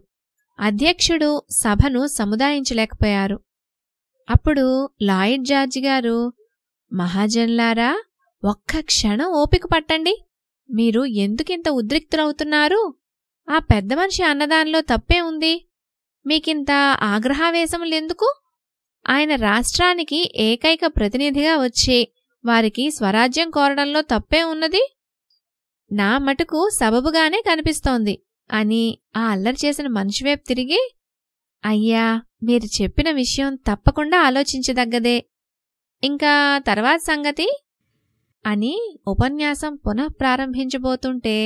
అధ్యక్షుడు సభను సముదాయించలేకపోయారు అప్పుడు లాయిడ్ జార్జి గారు మహాజన్లారా ఒక్క క్షణం ఓపిక పట్టండి మీరు ఎందుకింత ఉద్రిక్తులవుతున్నారు ఆ పెద్ద మనిషి అన్నదానిలో తప్పే ఉంది మీకింత ఆగ్రహావేశములెందుకు ఆయన రాష్ట్రానికి ఏకైక ప్రతినిధిగా వచ్చి వారికి స్వరాజ్యం కోరడంలో తప్పే ఉన్నది నా మటుకు సబబుగానే కనిపిస్తోంది అని ఆ అల్లరి చేసిన మనిషివైపు తిరిగి అయ్యా మీరు చెప్పిన విషయం తప్పకుండా ఆలోచించదగ్గదే ఇంకా తర్వాత సంగతి అని ఉపన్యాసం పునః ప్రారంభించబోతుంటే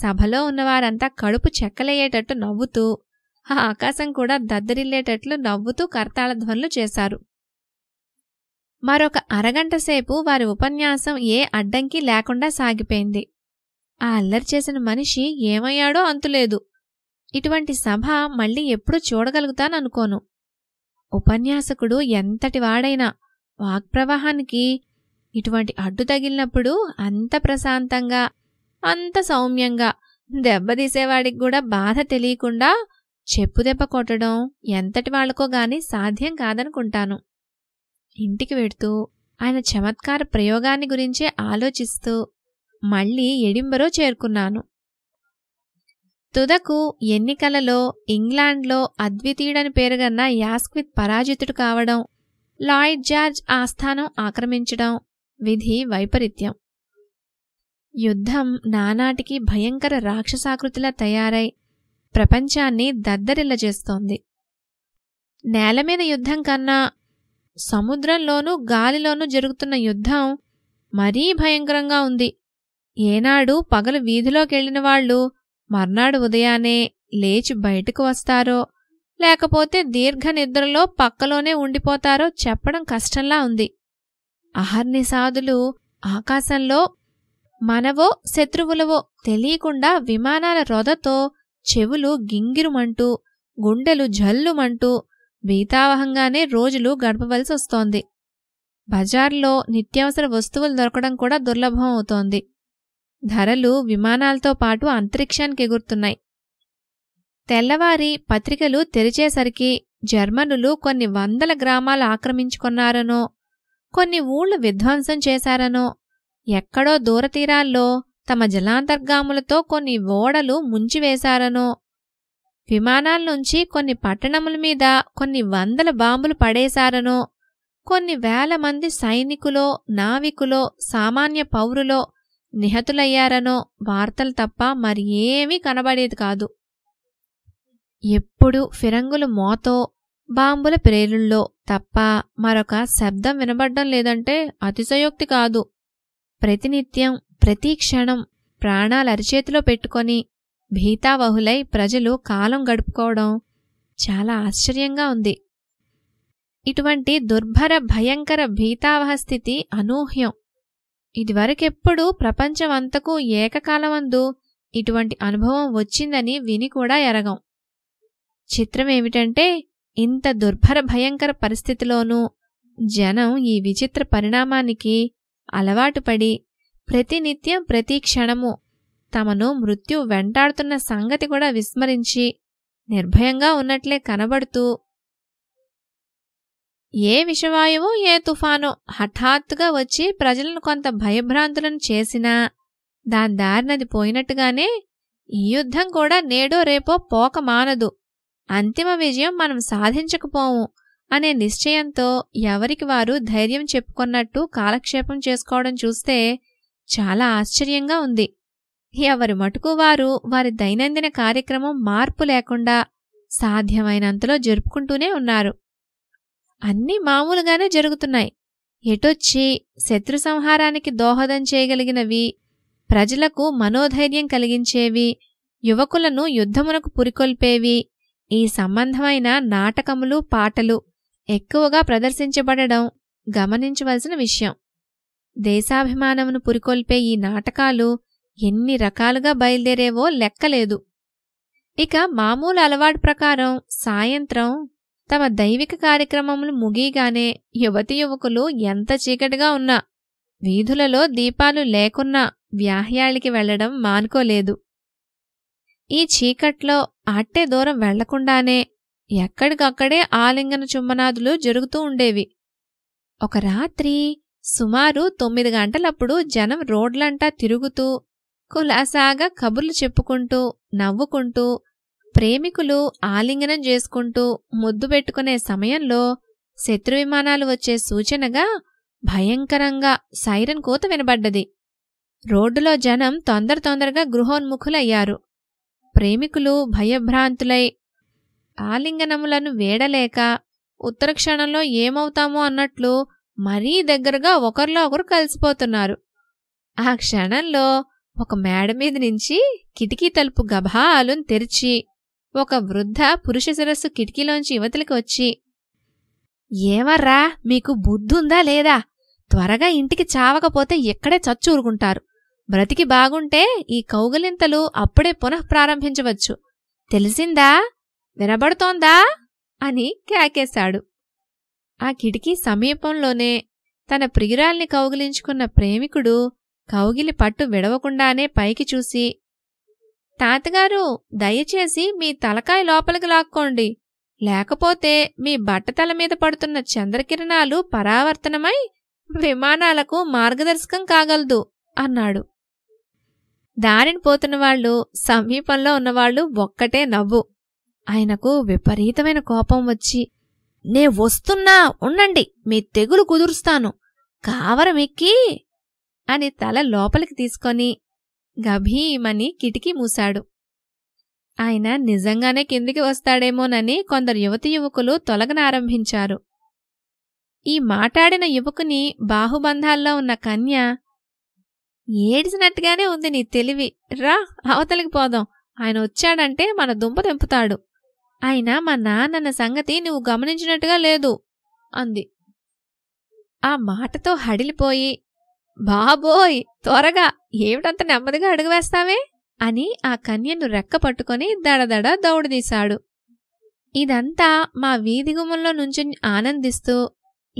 సభలో ఉన్నవారంతా కడుపు చెక్కలయ్యేటట్టు నవ్వుతూ ఆ ఆకాశం కూడా దద్దరిల్లేటట్లు నవ్వుతూ కర్తాళధ్వన్లు చేశారు మరొక అరగంట సేపు వారి ఉపన్యాసం ఏ అడ్డంకి లేకుండా సాగిపోయింది ఆ అల్లరి చేసిన మనిషి ఏమయ్యాడో అంతులేదు ఇటువంటి సభ మళ్ళీ ఎప్పుడు చూడగలుగుతాననుకోను ఉపన్యాసకుడు ఎంతటి వాడైనా వాక్ప్రవాహానికి ఇటువంటి అడ్డు తగిలినప్పుడు అంత ప్రశాంతంగా అంత సౌమ్యంగా దెబ్బతీసేవాడికి కూడా బాధ తెలియకుండా చెప్పుదెబ్బ కొట్టడం ఎంతటి వాళ్లకో సాధ్యం కాదనుకుంటాను ఇంటికి వెడుతూ ఆయన చమత్కార ప్రయోగాన్ని గురించే ఆలోచిస్తూ మళ్లీ ఎడింబరో చేరుకున్నాను తుదకు ఎన్నికలలో ఇంగ్లాండ్లో అద్వితీయుడని పేరుగన్న యాస్క్విత్ పరాజితుడు కావడం లాయిడ్ జార్జ్ ఆస్థానం ఆక్రమించడం విధి వైపరీత్యం యుద్ధం నానాటికి భయంకర రాక్షసాకృతిలా తయారై ప్రపంచాన్ని దద్దరిల్లజేస్తోంది నేల మీద యుద్ధం కన్నా సముద్రంలోనూ గాలిలోనూ జరుగుతున్న యుద్ధం మరీ భయంకరంగా ఉంది ఏనాడు పగలు వీధిలోకెళ్లిన వాళ్ళు మర్నాడు ఉదయానే లేచి బయటకు వస్తారో లేకపోతే దీర్ఘ నిద్రలో పక్కలోనే ఉండిపోతారో చెప్పడం కష్టంలా ఉంది అహర్నిసాదులు ఆకాశంలో మనవో శత్రువులవో తెలియకుండా విమానాల రొదతో చెవులు గింగిరుమంటూ గుండెలు జల్లుమంటూ భీతావహంగానే రోజులు గడపవలసొస్తోంది బజార్లో నిత్యావసర వస్తువులు దొరకడం కూడా దుర్లభం అవుతోంది ధరలు విమానాలతో పాటు అంతరిక్షానికి ఎగురుతున్నాయి తెల్లవారి పత్రికలు తెరిచేసరికి జర్మనులు కొన్ని వందల గ్రామాలు ఆక్రమించుకున్నారనో కొన్ని ఊళ్ళు విధ్వంసం చేశారనో ఎక్కడో దూరతీరాల్లో తమ జలాంతర్గాములతో కొన్ని ఓడలు ముంచివేశారనో విమానాల నుంచి కొన్ని పట్టణముల మీద కొన్ని వందల బాంబులు పడేశారనో కొన్ని వేల మంది సైనికులో నావికులో సామాన్య పౌరులో నిహతులయ్యారనో వార్తలు తప్ప మరి ఏమీ కనబడేది కాదు ఎప్పుడు ఫిరంగులు మోతో బాంబుల ప్రేరుల్లో తప్ప మరొక శబ్దం వినబడ్డం లేదంటే అతిశయోక్తి కాదు ప్రతినిత్యం ప్రతి క్షణం ప్రాణాల అరిచేతిలో పెట్టుకొని భీతావహులై ప్రజలు కాలం గడుపుకోవడం చాలా ఆశ్చర్యంగా ఉంది ఇటువంటి దుర్భర భయంకర భీతావహ స్థితి అనూహ్యం ఇదివరకెప్పుడు ప్రపంచమంతకూ ఏకకాలమందు ఇటువంటి అనుభవం వచ్చిందని విని కూడా ఎరగం చిత్రమేమిటంటే ఇంత దుర్భర భయంకర పరిస్థితిలోనూ జనం ఈ విచిత్ర పరిణామానికి అలవాటుపడి ప్రతినిత్యం ప్రతి క్షణము తమను మృత్యు వెంటాడుతున్న సంగతి కూడా విస్మరించి నిర్భయంగా ఉన్నట్లే కనబడుతూ ఏ విషవాయువు ఏ తుఫాను హఠాత్తుగా వచ్చి ప్రజలను కొంత భయభ్రాంతులను చేసినా దాని దారినది పోయినట్టుగానే ఈ యుద్ధం కూడా నేడో రేపో పోక మానదు అంతిమ విజయం మనం సాధించకపోము అనే నిశ్చయంతో ఎవరికి వారు ధైర్యం చెప్పుకున్నట్టు కాలక్షేపం చేసుకోవడం చూస్తే చాలా ఆశ్చర్యంగా ఉంది ఎవరి మటుకు వారు వారి దైనందిన కార్యక్రమం మార్పు లేకుండా సాధ్యమైనంతలో జరుపుకుంటూనే ఉన్నారు అన్నీ మామూలుగానే జరుగుతున్నాయి ఎటొచ్చి శత్రు సంహారానికి దోహదం చేయగలిగినవి ప్రజలకు మనోధైర్యం కలిగించేవి యువకులను యుద్ధమునకు పురికొల్పేవి ఈ సంబంధమైన నాటకములు పాటలు ఎక్కువగా ప్రదర్శించబడడం గమనించవలసిన విషయం దేశాభిమానమును పురికొల్పే ఈ నాటకాలు ఎన్ని రకాలుగా బయలుదేరేవో లెక్కలేదు ఇక మామూలు అలవాటు ప్రకారం సాయంత్రం తమ దైవిక కార్యక్రమములు ముగియగానే యువతి యువకులు ఎంత చీకటిగా ఉన్నా వీధులలో దీపాలు లేకున్నా వ్యాహ్యాళికి వెళ్లడం మానుకోలేదు ఈ చీకట్లో అట్టే దూరం వెళ్లకుండానే ఎక్కడికక్కడే ఆలింగన చుమ్మనాదులు జరుగుతూ ఉండేవి ఒక రాత్రి సుమారు తొమ్మిది గంటలప్పుడు జనం రోడ్లంటా తిరుగుతూ కులాసాగా కబుర్లు చెప్పుకుంటూ నవ్వుకుంటూ ప్రేమికులు ఆలింగనం చేసుకుంటూ ముద్దు పెట్టుకునే సమయంలో శత్రు విమానాలు వచ్చే సూచనగా భయంకరంగా సైరన్ కూత వినబడ్డది రోడ్డులో జనం తొందర తొందరగా గృహోన్ముఖులయ్యారు ప్రేమికులు భయభ్రాంతులై ఆలింగనములను వేడలేక ఉత్తర క్షణంలో ఏమవుతామో అన్నట్లు మరీ దగ్గరగా ఒకరిలో ఒకరు కలిసిపోతున్నారు ఆ క్షణంలో ఒక మేడ మీద నుంచి కిటికీ తలుపు గభాలను తెరిచి ఒక వృద్ధ పురుష శిరస్సు కిటికీలోంచి యువతలకి వచ్చి ఏమర్రా మీకు బుద్ధుందా లేదా త్వరగా ఇంటికి చావకపోతే ఎక్కడే చచ్చూరుకుంటారు బ్రతికి బాగుంటే ఈ కౌగలింతలు అప్పుడే పునః ప్రారంభించవచ్చు తెలిసిందా వినబడుతోందా అని కేకేశాడు ఆ కిటికీ సమీపంలోనే తన ప్రియురాల్ని కౌగిలించుకున్న ప్రేమికుడు కౌగిలి పట్టు విడవకుండానే పైకి చూసి తాతగారు దయచేసి మీ తలకాయ లోపలికి లాక్కోండి లేకపోతే మీ బట్టతల మీద పడుతున్న చంద్రకిరణాలు పరావర్తనమై విమానాలకు మార్గదర్శకం కాగలదు అన్నాడు దారిని పోతున్న వాళ్ళు సమీపంలో ఉన్నవాళ్ళు ఒక్కటే నవ్వు ఆయనకు విపరీతమైన కోపం వచ్చి నే వస్తున్నా ఉండండి మీ తెగులు కుదురుస్తాను కావరమెక్కి అని తల లోపలికి తీసుకొని గభీమని కిటికీ మూశాడు ఆయన నిజంగానే కిందికి వస్తాడేమోనని కొందరు యువతి యువకులు తొలగనారంభించారు ఈ మాటాడిన యువకుని బాహుబంధాల్లో ఉన్న కన్య ఏడిసినట్టుగానే ఉంది నీ తెలివి రా అవతలికి పోదాం ఆయన వచ్చాడంటే మన దుంప తెంపుతాడు ఆయన మా నాన్నన్న సంగతి నువ్వు గమనించినట్టుగా లేదు అంది ఆ మాటతో హడిలిపోయి బాబోయ్ త్వరగా ఏమిటంత నెమ్మదిగా అడుగువేస్తావే అని ఆ కన్యను రెక్క పట్టుకొని దడదడ దౌడుదీశాడు ఇదంతా మా వీధి గుమ్మంలో నుంచుని ఆనందిస్తూ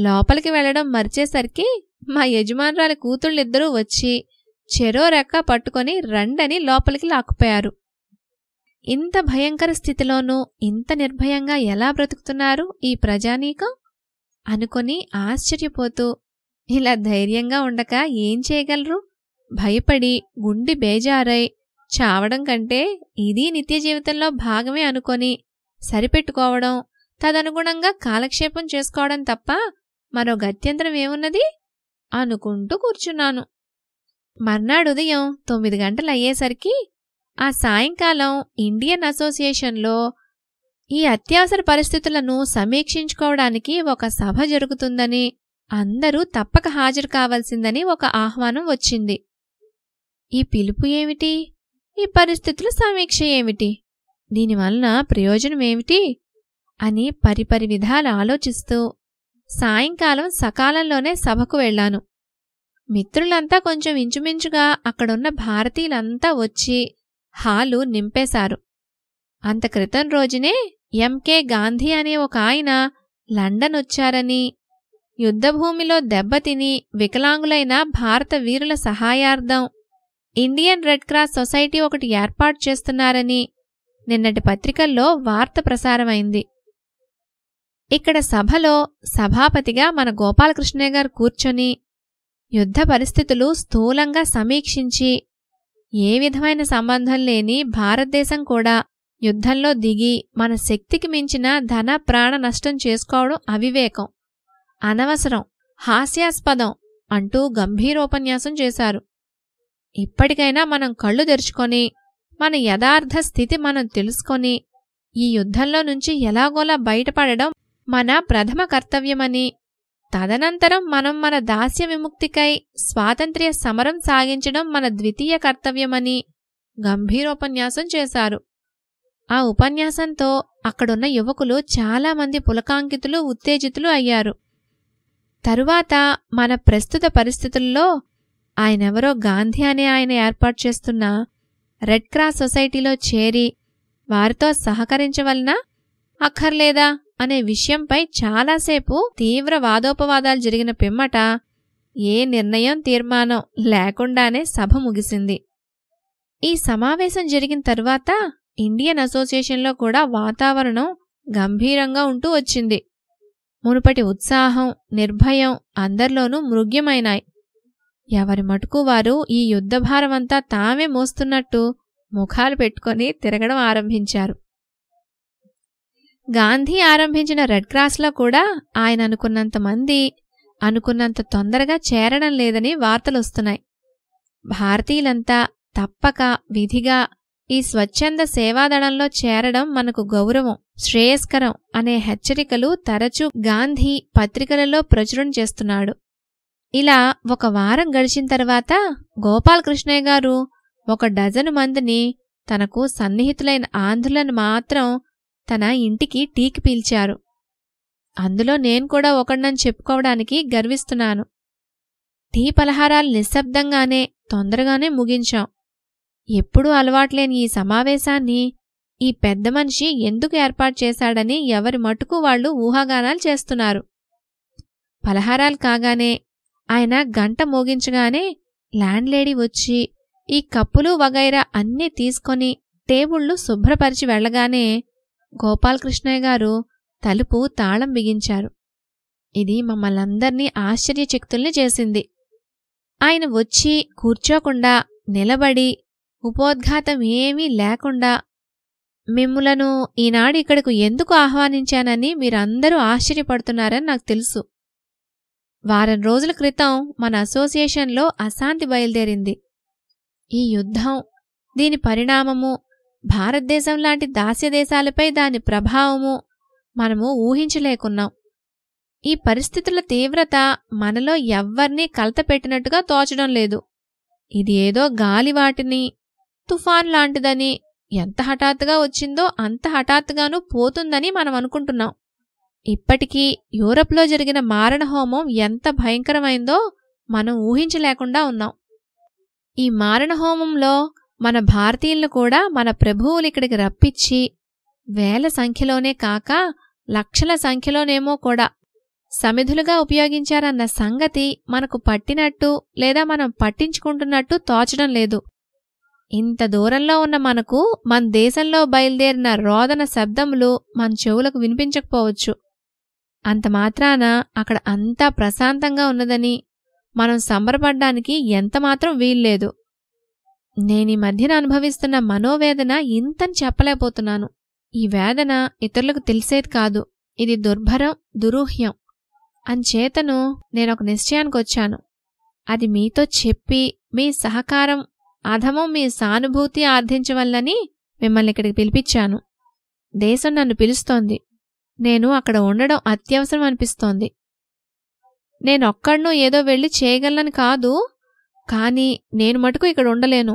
లోపలికి వెళ్లడం మర్చేసరికి మా యజమానురాలి కూతుళ్ళిద్దరూ వచ్చి చెరో రెక్క పట్టుకొని రండని లోపలికి లాక్కుపోయారు ఇంత భయంకర స్థితిలోనూ ఇంత నిర్భయంగా ఎలా బ్రతుకుతున్నారు ఈ ప్రజానీకం అనుకొని ఆశ్చర్యపోతూ ఇలా ధైర్యంగా ఉండక ఏం చేయగలరు భయపడి గుండి బేజారై చావడం కంటే ఇది నిత్య జీవితంలో భాగమే అనుకొని సరిపెట్టుకోవడం తదనుగుణంగా కాలక్షేపం చేసుకోవడం తప్ప మరో గత్యంతరం ఏమున్నది అనుకుంటూ కూర్చున్నాను మర్నాడు ఉదయం తొమ్మిది గంటలు అయ్యేసరికి ఆ సాయంకాలం ఇండియన్ అసోసియేషన్లో ఈ అత్యవసర పరిస్థితులను సమీక్షించుకోవడానికి ఒక సభ జరుగుతుందని అందరూ తప్పక హాజరు కావలసిందని ఒక ఆహ్వానం వచ్చింది ఈ పిలుపు ఏమిటి ఈ పరిస్థితుల సమీక్ష ఏమిటి దీనివలన ప్రయోజనమేమిటి అని పరిపరి విధాలు ఆలోచిస్తూ సాయంకాలం సకాలంలోనే సభకు వెళ్లాను మిత్రులంతా కొంచెం ఇంచుమించుగా అక్కడున్న భారతీయులంతా వచ్చి హాలు నింపేశారు అంత క్రితం రోజునే ఎంకే గాంధీ అనే ఒక ఆయన లండన్ వచ్చారని యుద్ధభూమిలో దెబ్బతిని వికలాంగులైన భారత వీరుల సహాయార్థం ఇండియన్ రెడ్ క్రాస్ సొసైటీ ఒకటి ఏర్పాటు చేస్తున్నారని నిన్నటి పత్రికల్లో వార్త ప్రసారమైంది ఇక్కడ సభలో సభాపతిగా మన గోపాలకృష్ణయ్య గారు కూర్చొని యుద్ధ పరిస్థితులు స్థూలంగా సమీక్షించి ఏ విధమైన సంబంధం లేని భారతదేశం కూడా యుద్ధంలో దిగి మన శక్తికి మించిన ధన ప్రాణ నష్టం చేసుకోవడం అవివేకం అనవసరం హాస్యాస్పదం అంటూ గంభీరోపన్యాసం చేశారు ఇప్పటికైనా మనం కళ్ళు తెరుచుకొని మన యథార్థ స్థితి మనం తెలుసుకొని ఈ యుద్ధంలో నుంచి ఎలాగోలా బయటపడడం మన ప్రథమ కర్తవ్యమని తదనంతరం మనం మన దాస్య విముక్తికై స్వాతంత్ర్య సమరం సాగించడం మన ద్వితీయ కర్తవ్యమని గంభీరోపన్యాసం చేశారు ఆ ఉపన్యాసంతో అక్కడున్న యువకులు చాలామంది పులకాంకితులు ఉత్తేజితులు అయ్యారు తరువాత మన ప్రస్తుత పరిస్థితుల్లో ఆయనెవరో గాంధీ అనే ఆయన ఏర్పాటు చేస్తున్న రెడ్ క్రాస్ సొసైటీలో చేరి వారితో సహకరించవలన అక్కర్లేదా అనే విషయంపై చాలాసేపు తీవ్ర వాదోపవాదాలు జరిగిన పిమ్మట ఏ నిర్ణయం తీర్మానం లేకుండానే సభ ముగిసింది ఈ సమావేశం జరిగిన తరువాత ఇండియన్ అసోసియేషన్లో కూడా వాతావరణం గంభీరంగా ఉంటూ వచ్చింది మునుపటి ఉత్సాహం నిర్భయం అందరిలోనూ మృగ్యమైనాయి ఎవరి మటుకు వారు ఈ యుద్ధభారమంతా తామే మోస్తున్నట్టు ముఖాలు పెట్టుకొని తిరగడం ఆరంభించారు గాంధీ ఆరంభించిన రెడ్ క్రాస్లో కూడా ఆయన అనుకున్నంత మంది అనుకున్నంత తొందరగా చేరడం లేదని వార్తలొస్తున్నాయి భారతీయులంతా తప్పక విధిగా ఈ స్వచ్ఛంద సేవాదళంలో చేరడం మనకు గౌరవం శ్రేయస్కరం అనే హెచ్చరికలు తరచూ గాంధీ పత్రికలలో ప్రచురణ చేస్తున్నాడు ఇలా ఒక వారం గడిచిన తర్వాత గోపాలకృష్ణయ్య గారు ఒక డజను మందిని తనకు సన్నిహితులైన ఆంధ్రులను మాత్రం తన ఇంటికి టీకి పీల్చారు అందులో నేను కూడా ఒకడినని చెప్పుకోవడానికి గర్విస్తున్నాను టీ పలహారాలు నిశ్శబ్దంగానే తొందరగానే ముగించాం ఎప్పుడూ అలవాట్లేని ఈ సమావేశాన్ని ఈ పెద్ద మనిషి ఎందుకు ఏర్పాటు చేశాడని ఎవరి మటుకు వాళ్లు ఊహాగానాలు చేస్తున్నారు పలహారాలు కాగానే ఆయన గంట మోగించగానే ల్యాండ్లేడీ వచ్చి ఈ కప్పులు వగైరా అన్నీ తీసుకొని టేబుళ్లు శుభ్రపరిచి వెళ్లగానే గోపాలకృష్ణయ్య గారు తలుపు తాళం బిగించారు ఇది మమ్మల్ందర్నీ ఆశ్చర్యచక్తుల్ని చేసింది ఆయన వచ్చి కూర్చోకుండా నిలబడి ఉపోద్ఘాతం ఏమీ లేకుండా మిమ్ములను ఈనాడు ఇక్కడకు ఎందుకు ఆహ్వానించానని మీరందరూ ఆశ్చర్యపడుతున్నారని నాకు తెలుసు వారం రోజుల క్రితం మన అసోసియేషన్లో అశాంతి బయలుదేరింది ఈ యుద్ధం దీని పరిణామము భారతదేశం లాంటి దాస్య దేశాలపై దాని ప్రభావము మనము ఊహించలేకున్నాం ఈ పరిస్థితుల తీవ్రత మనలో ఎవ్వర్నీ కలతపెట్టినట్టుగా తోచడం లేదు ఇది ఏదో గాలివాటిని తుఫాన్ లాంటిదని ఎంత హఠాత్తుగా వచ్చిందో అంత హఠాత్తుగాను పోతుందని మనం అనుకుంటున్నాం ఇప్పటికీ యూరప్లో జరిగిన మారణ హోమం ఎంత భయంకరమైందో మనం ఊహించలేకుండా ఉన్నాం ఈ మారణ హోమంలో మన భారతీయులను కూడా మన ప్రభువులు ఇక్కడికి రప్పించి వేల సంఖ్యలోనే కాక లక్షల సంఖ్యలోనేమో కూడా సమిధులుగా ఉపయోగించారన్న సంగతి మనకు పట్టినట్టు లేదా మనం పట్టించుకుంటున్నట్టు తోచడం లేదు ఇంత దూరంలో ఉన్న మనకు మన దేశంలో బయలుదేరిన రోదన శబ్దములు మన చెవులకు వినిపించకపోవచ్చు అంత మాత్రాన అక్కడ అంతా ప్రశాంతంగా ఉన్నదని మనం సంబరపడ్డానికి ఎంతమాత్రం వీల్లేదు నేనీ మధ్యన అనుభవిస్తున్న మనోవేదన ఇంతని చెప్పలేకపోతున్నాను ఈ వేదన ఇతరులకు తెలిసేది కాదు ఇది దుర్భరం దురూహ్యం అంచేతను నేనొక నిశ్చయానికి వచ్చాను అది మీతో చెప్పి మీ సహకారం అధమం మీ సానుభూతి ఆర్థించవల్లని మిమ్మల్ని ఇక్కడికి పిలిపించాను దేశం నన్ను పిలుస్తోంది నేను అక్కడ ఉండడం అత్యవసరం అనిపిస్తోంది నేనొక్కడ్నో ఏదో వెళ్ళి చేయగలను కాదు కానీ నేను మటుకు ఇక్కడ ఉండలేను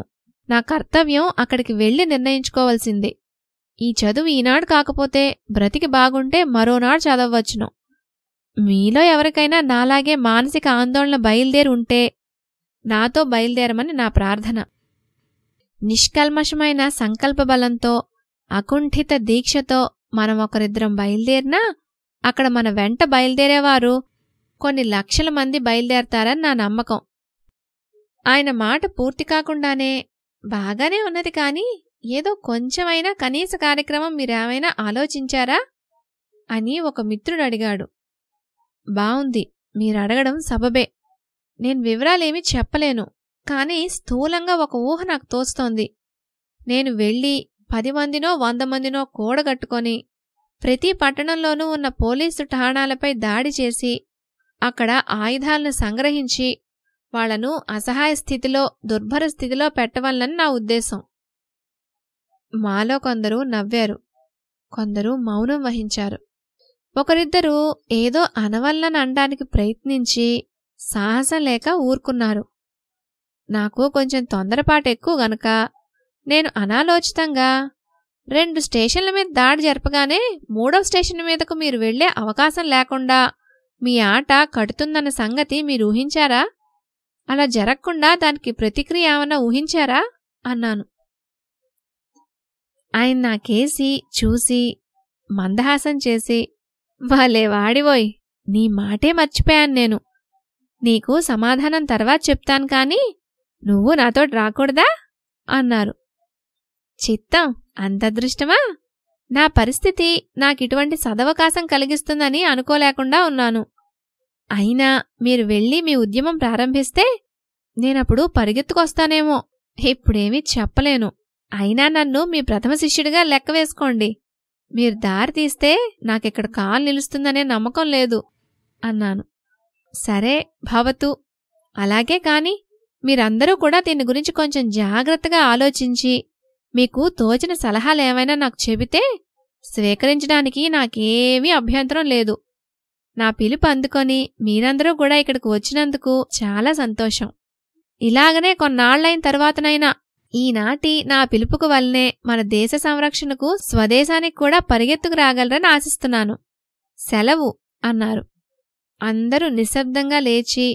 నా కర్తవ్యం అక్కడికి వెళ్ళి నిర్ణయించుకోవలసింది ఈ చదువు ఈనాడు కాకపోతే బ్రతికి బాగుంటే మరోనాడు చదవచ్చును మీలో ఎవరికైనా నాలాగే మానసిక ఆందోళన బయలుదేరి ఉంటే నాతో బయలుదేరమని నా ప్రార్థన నిష్కల్మషమైన సంకల్ప బలంతో అకుంఠిత దీక్షతో మనం ఒకరిద్దరం బయలుదేరినా అక్కడ మన వెంట బయలుదేరేవారు కొన్ని లక్షల మంది బయలుదేరతారని నా నమ్మకం ఆయన మాట పూర్తి కాకుండానే బాగానే ఉన్నది కానీ ఏదో కొంచెమైనా కనీస కార్యక్రమం మీరేమైనా ఆలోచించారా అని ఒక మిత్రుడు అడిగాడు బావుంది మీరడగడం సబబే నేను వివరాలేమీ చెప్పలేను కానీ స్థూలంగా ఒక ఊహ నాకు తోస్తోంది నేను వెళ్ళి పది మందినో వంద మందినో కూడగట్టుకొని ప్రతి పట్టణంలోనూ ఉన్న పోలీసు ఠాణాలపై దాడి చేసి అక్కడ ఆయుధాలను సంగ్రహించి వాళ్లను అసహాయ స్థితిలో దుర్భర స్థితిలో పెట్టవలనని నా ఉద్దేశం మాలో కొందరు నవ్వారు కొందరు మౌనం వహించారు ఒకరిద్దరూ ఏదో అనవల్లనండానికి అనడానికి ప్రయత్నించి సాహసం లేక ఊరుకున్నారు నాకు కొంచెం తొందరపాటు ఎక్కువ గనక నేను అనాలోచితంగా రెండు స్టేషన్ల మీద దాడి జరపగానే మూడవ స్టేషన్ మీదకు మీరు వెళ్లే అవకాశం లేకుండా మీ ఆట కడుతుందన్న సంగతి మీరు ఊహించారా అలా జరగకుండా దానికి ప్రతిక్రియ ఏమన్నా ఊహించారా అన్నాను ఆయన నాకేసి చూసి మందహాసం చేసి వాళ్ళే వాడివోయ్ నీ మాటే మర్చిపోయాను నేను నీకు సమాధానం తర్వాత చెప్తాను కానీ నువ్వు నాతో రాకూడదా అన్నారు చిత్తం అంత అదృష్టమా నా పరిస్థితి నాకిటువంటి సదవకాశం కలిగిస్తుందని అనుకోలేకుండా ఉన్నాను అయినా మీరు వెళ్ళి మీ ఉద్యమం ప్రారంభిస్తే నేనప్పుడు పరిగెత్తుకొస్తానేమో ఇప్పుడేమీ చెప్పలేను అయినా నన్ను మీ ప్రథమ శిష్యుడిగా లెక్క వేసుకోండి మీరు దారి తీస్తే నాకిక్కడ కాలు నిలుస్తుందనే నమ్మకం లేదు అన్నాను సరే భవతు అలాగే కానీ మీరందరూ కూడా దీని గురించి కొంచెం జాగ్రత్తగా ఆలోచించి మీకు తోచిన సలహాలు ఏమైనా నాకు చెబితే స్వీకరించడానికి నాకేమీ అభ్యంతరం లేదు నా పిలుపు అందుకొని మీరందరూ కూడా ఇక్కడికి వచ్చినందుకు చాలా సంతోషం ఇలాగనే కొన్నాళ్లైన తర్వాతనైనా ఈనాటి నా పిలుపుకు వల్లనే మన దేశ సంరక్షణకు స్వదేశానికి కూడా పరిగెత్తుకు రాగలరని ఆశిస్తున్నాను సెలవు అన్నారు అందరూ నిశ్శబ్దంగా లేచి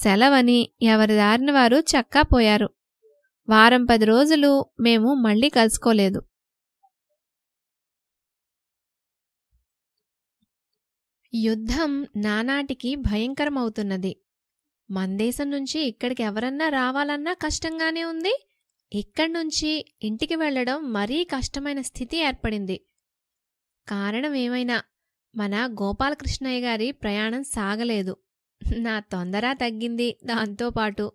సెలవని ఎవరి దారిన వారు చక్కా పోయారు వారం పది రోజులు మేము మళ్ళీ కలుసుకోలేదు యుద్ధం నానాటికి భయంకరమవుతున్నది మందేశం నుంచి ఇక్కడికి ఎవరన్నా రావాలన్నా కష్టంగానే ఉంది ఇక్కడి నుంచి ఇంటికి వెళ్లడం మరీ కష్టమైన స్థితి ఏర్పడింది కారణం ఏమైనా మన గోపాలకృష్ణయ్య గారి ప్రయాణం సాగలేదు నా తొందర తగ్గింది దాంతోపాటు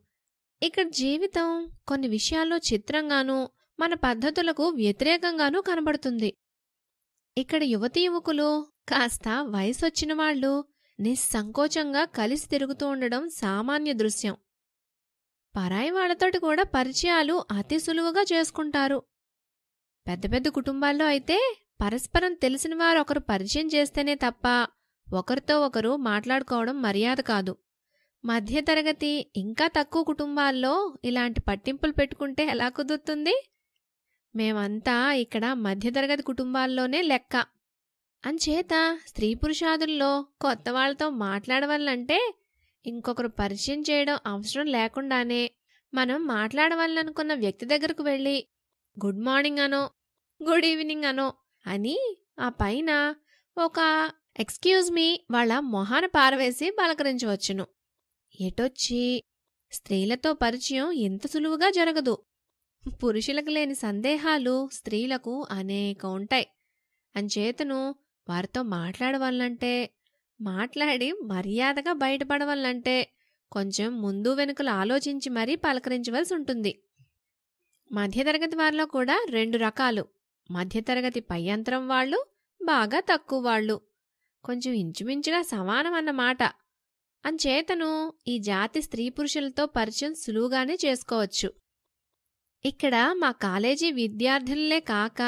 ఇక్కడ జీవితం కొన్ని విషయాల్లో చిత్రంగానూ మన పద్ధతులకు వ్యతిరేకంగానూ కనబడుతుంది ఇక్కడ యువతీ యువకులు కాస్త వయసొచ్చిన వాళ్ళు నిస్సంకోచంగా కలిసి తిరుగుతూ ఉండడం సామాన్య దృశ్యం పరాయి వాళ్ళతోటి కూడా పరిచయాలు అతి సులువుగా చేసుకుంటారు పెద్ద పెద్ద కుటుంబాల్లో అయితే పరస్పరం తెలిసిన వారు ఒకరు పరిచయం చేస్తేనే తప్ప ఒకరితో ఒకరు మాట్లాడుకోవడం మర్యాద కాదు మధ్యతరగతి ఇంకా తక్కువ కుటుంబాల్లో ఇలాంటి పట్టింపులు పెట్టుకుంటే ఎలా కుదురుతుంది మేమంతా ఇక్కడ మధ్యతరగతి కుటుంబాల్లోనే లెక్క అంచేత స్త్రీ పురుషాదుల్లో కొత్త వాళ్ళతో మాట్లాడవాలంటే ఇంకొకరు పరిచయం చేయడం అవసరం లేకుండానే మనం మాట్లాడవాలనుకున్న వ్యక్తి దగ్గరకు వెళ్ళి గుడ్ మార్నింగ్ అనో గుడ్ ఈవినింగ్ అనో అని ఆ పైన ఒక ఎక్స్క్యూజ్ మీ వాళ్ళ మొహాన పారవేసి పలకరించవచ్చును ఎటొచ్చి స్త్రీలతో పరిచయం ఎంత సులువుగా జరగదు పురుషులకు లేని సందేహాలు స్త్రీలకు అనేక ఉంటాయి అంచేతను వారితో మాట్లాడవాలంటే మాట్లాడి మర్యాదగా బయటపడవాలంటే కొంచెం ముందు వెనుకలు ఆలోచించి మరీ పలకరించవలసి ఉంటుంది మధ్యతరగతి వారిలో కూడా రెండు రకాలు మధ్యతరగతి పై అంతరం వాళ్ళు బాగా తక్కువ వాళ్ళు కొంచెం ఇంచుమించుగా సమానమన్నమాట అంచేతను ఈ జాతి స్త్రీ పురుషులతో పరిచయం సులువుగానే చేసుకోవచ్చు ఇక్కడ మా కాలేజీ విద్యార్థులే కాక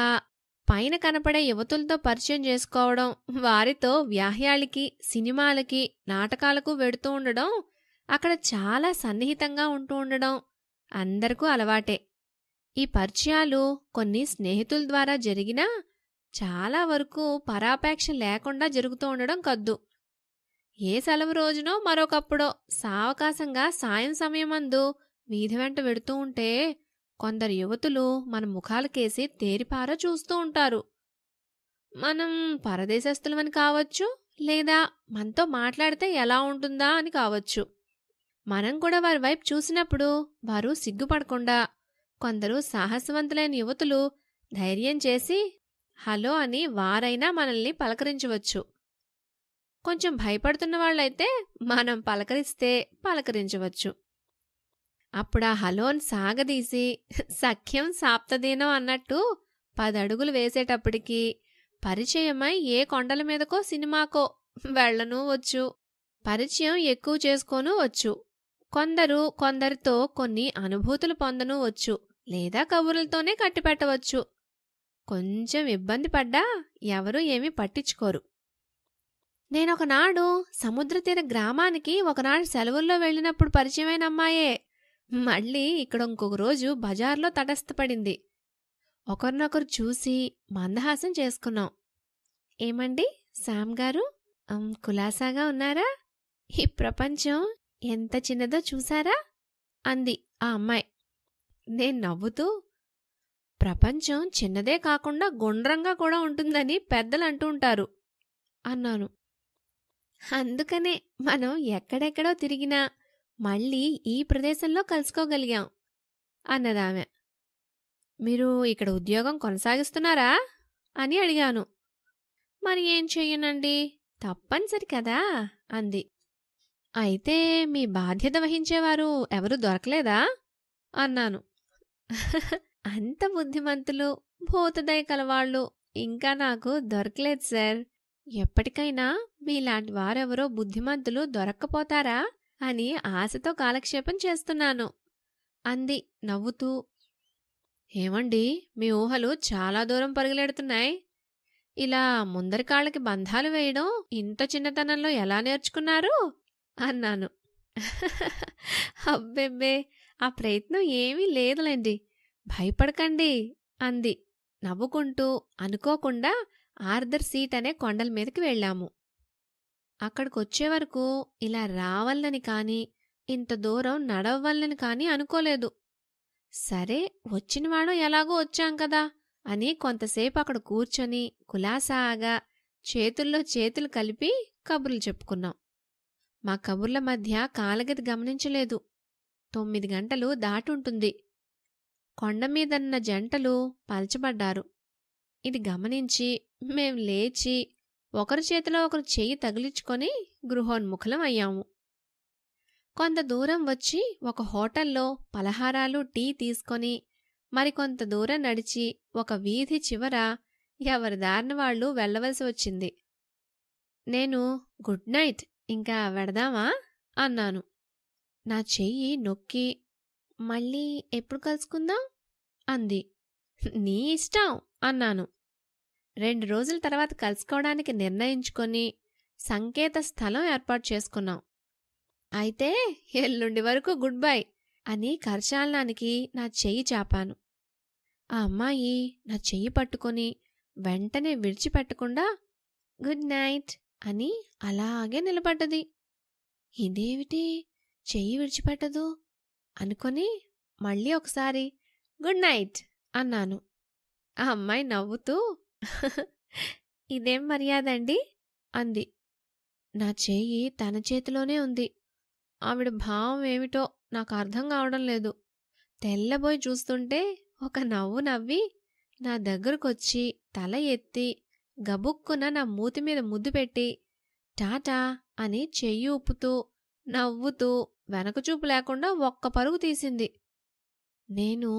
పైన కనపడే యువతులతో పరిచయం చేసుకోవడం వారితో వ్యాహ్యాలకి సినిమాలకి నాటకాలకు వెడుతూ ఉండడం అక్కడ చాలా సన్నిహితంగా ఉంటూ ఉండడం అందరికూ అలవాటే ఈ పరిచయాలు కొన్ని స్నేహితుల ద్వారా జరిగినా చాలా వరకు పరాపేక్ష లేకుండా జరుగుతూ ఉండడం కద్దు ఏ సెలవు రోజునో మరొకప్పుడో సావకాశంగా సాయం సమయమందు వీధి వెంట వెడుతూ ఉంటే కొందరు యువతులు మన ముఖాలకేసి తేరిపార చూస్తూ ఉంటారు మనం పరదేశస్తులమని కావచ్చు లేదా మనతో మాట్లాడితే ఎలా ఉంటుందా అని కావచ్చు మనం కూడా వారి వైపు చూసినప్పుడు వారు సిగ్గుపడకుండా కొందరు సాహసవంతులైన యువతులు ధైర్యం చేసి హలో అని వారైనా మనల్ని పలకరించవచ్చు కొంచెం భయపడుతున్న వాళ్ళైతే మనం పలకరిస్తే పలకరించవచ్చు అప్పుడు ఆ హలోన్ సాగదీసి సఖ్యం సాప్తదీనం అన్నట్టు పదడుగులు వేసేటప్పటికి పరిచయమై ఏ కొండల మీదకో సినిమాకో వెళ్ళను వచ్చు పరిచయం ఎక్కువ చేసుకోను వచ్చు కొందరు కొందరితో కొన్ని అనుభూతులు పొందను వచ్చు లేదా కబుర్లతోనే కట్టిపెట్టవచ్చు కొంచెం ఇబ్బంది పడ్డా ఎవరూ ఏమీ పట్టించుకోరు నేనొకనాడు సముద్రతీర గ్రామానికి ఒకనాడు సెలవుల్లో వెళ్ళినప్పుడు పరిచయమైన అమ్మాయే మళ్ళీ ఇక్కడ ఇంకొక రోజు బజార్లో తటస్థపడింది ఒకరినొకరు చూసి మందహాసం చేసుకున్నాం ఏమండి శామ్ గారు కులాసాగా ఉన్నారా ఈ ప్రపంచం ఎంత చిన్నదో చూసారా అంది ఆ అమ్మాయి నేను నవ్వుతూ ప్రపంచం చిన్నదే కాకుండా గుండ్రంగా కూడా ఉంటుందని పెద్దలు అంటూ ఉంటారు అన్నాను అందుకనే మనం ఎక్కడెక్కడో తిరిగినా మళ్ళీ ఈ ప్రదేశంలో కలుసుకోగలిగాం అన్నదామె మీరు ఇక్కడ ఉద్యోగం కొనసాగిస్తున్నారా అని అడిగాను మరి ఏం చెయ్యనండి తప్పనిసరి కదా అంది అయితే మీ బాధ్యత వహించేవారు ఎవరు దొరకలేదా అన్నాను అంత బుద్ధిమంతులు భూతదయ కలవాళ్ళు ఇంకా నాకు దొరకలేదు సార్ ఎప్పటికైనా మీలాంటి వారెవరో బుద్ధిమంతులు దొరక్కపోతారా అని ఆశతో కాలక్షేపం చేస్తున్నాను అంది నవ్వుతూ ఏమండి మీ ఊహలు చాలా దూరం పరుగులెడుతున్నాయి ఇలా ముందరికాళ్ళకి బంధాలు వేయడం ఇంత చిన్నతనంలో ఎలా నేర్చుకున్నారు అన్నాను <laughs> అబ్బెబ్బే ఆ ప్రయత్నం ఏమీ లేదులేండి భయపడకండి అంది నవ్వుకుంటూ అనుకోకుండా ఆర్దర్ సీట్ అనే కొండల మీదకి వెళ్ళాము అక్కడికొచ్చే వరకు ఇలా రావాలని కాని ఇంత దూరం నడవవల్లని కానీ అనుకోలేదు సరే వచ్చినవాడో ఎలాగో వచ్చాం కదా అని కొంతసేపు అక్కడ కూర్చొని కులాసాగా చేతుల్లో చేతులు కలిపి కబుర్లు చెప్పుకున్నాం మా కబుర్ల మధ్య కాలగతి గమనించలేదు తొమ్మిది గంటలు దాటుంటుంది కొండమీదన్న జంటలు పలచబడ్డారు ఇది గమనించి మేం లేచి ఒకరి చేతిలో ఒకరు చేయి తగిలించుకొని గృహోన్ముఖులం అయ్యాము కొంత దూరం వచ్చి ఒక హోటల్లో పలహారాలు టీ తీసుకొని మరికొంత దూరం నడిచి ఒక వీధి చివర ఎవరి దారిన వాళ్ళు వెళ్ళవలసి వచ్చింది నేను గుడ్ నైట్ ఇంకా వెడదామా అన్నాను నా చెయ్యి నొక్కి మళ్ళీ ఎప్పుడు కలుసుకుందాం అంది నీ ఇష్టం అన్నాను రెండు రోజుల తర్వాత కలుసుకోవడానికి నిర్ణయించుకొని సంకేత స్థలం ఏర్పాటు చేసుకున్నాం అయితే ఎల్లుండి వరకు గుడ్ బై అని కరచాలనానికి నా చెయ్యి చాపాను ఆ అమ్మాయి నా చెయ్యి పట్టుకొని వెంటనే విడిచిపెట్టకుండా గుడ్ నైట్ అని అలాగే నిలబడ్డది ఇదేమిటి చెయ్యి విడిచిపెట్టదు అనుకొని మళ్ళీ ఒకసారి గుడ్ నైట్ అన్నాను ఆ అమ్మాయి నవ్వుతూ <laughs> ఇదేం మర్యాద అండి అంది నా చేయి తన చేతిలోనే ఉంది ఆవిడ భావం ఏమిటో నాకు అర్థం కావడం లేదు తెల్లబోయి చూస్తుంటే ఒక నవ్వు నవ్వి నా దగ్గరకొచ్చి తల ఎత్తి గబుక్కున నా మూతి మీద ముద్దు పెట్టి టాటా అని చెయ్యి ఊపుతూ నవ్వుతూ వెనకచూపు లేకుండా ఒక్క పరుగు తీసింది నేను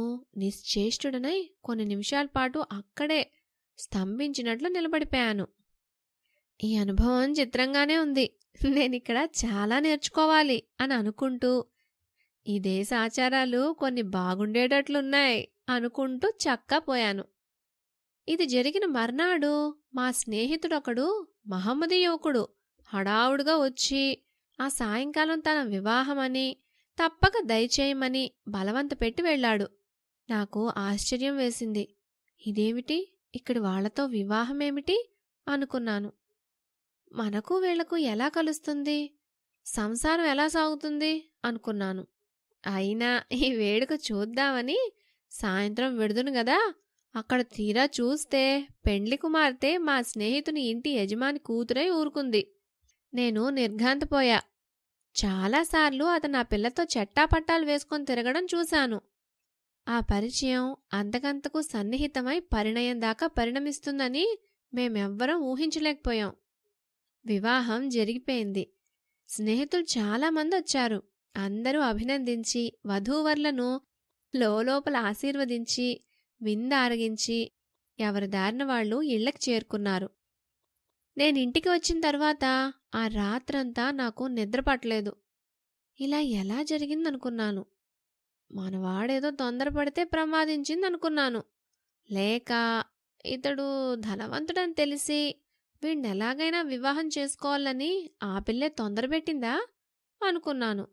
నిశ్చేష్టుడనై కొన్ని నిమిషాల పాటు అక్కడే స్తంభించినట్లు నిలబడిపోయాను ఈ అనుభవం చిత్రంగానే ఉంది నేనిక్కడ చాలా నేర్చుకోవాలి అని అనుకుంటూ ఈ దేశ ఆచారాలు కొన్ని బాగుండేటట్లున్నాయి అనుకుంటూ చక్కపోయాను ఇది జరిగిన మర్నాడు మా స్నేహితుడొకడు మహమ్మది యువకుడు హడావుడుగా వచ్చి ఆ సాయంకాలం తన వివాహమని తప్పక దయచేయమని బలవంతపెట్టి వెళ్ళాడు నాకు ఆశ్చర్యం వేసింది ఇదేమిటి ఇక్కడి వాళ్లతో వివాహమేమిటి అనుకున్నాను మనకు వీళ్లకు ఎలా కలుస్తుంది సంసారం ఎలా సాగుతుంది అనుకున్నాను అయినా ఈ వేడుక చూద్దామని సాయంత్రం విడుదును గదా అక్కడ తీరా చూస్తే పెండ్లి కుమార్తె మా స్నేహితుని ఇంటి యజమాని కూతురై ఊరుకుంది నేను నిర్ఘాంతపోయా చాలాసార్లు అతను నా పిల్లతో చెట్టాపట్టాలు వేసుకొని తిరగడం చూశాను ఆ పరిచయం అంతకంతకు సన్నిహితమై పరిణయం దాకా పరిణమిస్తుందని మేమెవ్వరం ఊహించలేకపోయాం వివాహం జరిగిపోయింది స్నేహితులు చాలామంది వచ్చారు అందరూ అభినందించి వధూవర్లను లోపల ఆశీర్వదించి విందారగించి ఎవరి దారిన వాళ్ళు ఇళ్లకు చేరుకున్నారు నేనింటికి వచ్చిన తర్వాత ఆ రాత్రంతా నాకు నిద్ర పట్టలేదు ఇలా ఎలా జరిగిందనుకున్నాను మనవాడేదో తొందరపడితే ప్రమాదించిందనుకున్నాను లేక ఇతడు ధనవంతుడని తెలిసి వీణ్ణెలాగైనా వివాహం చేసుకోవాలని ఆ పిల్లే తొందరపెట్టిందా అనుకున్నాను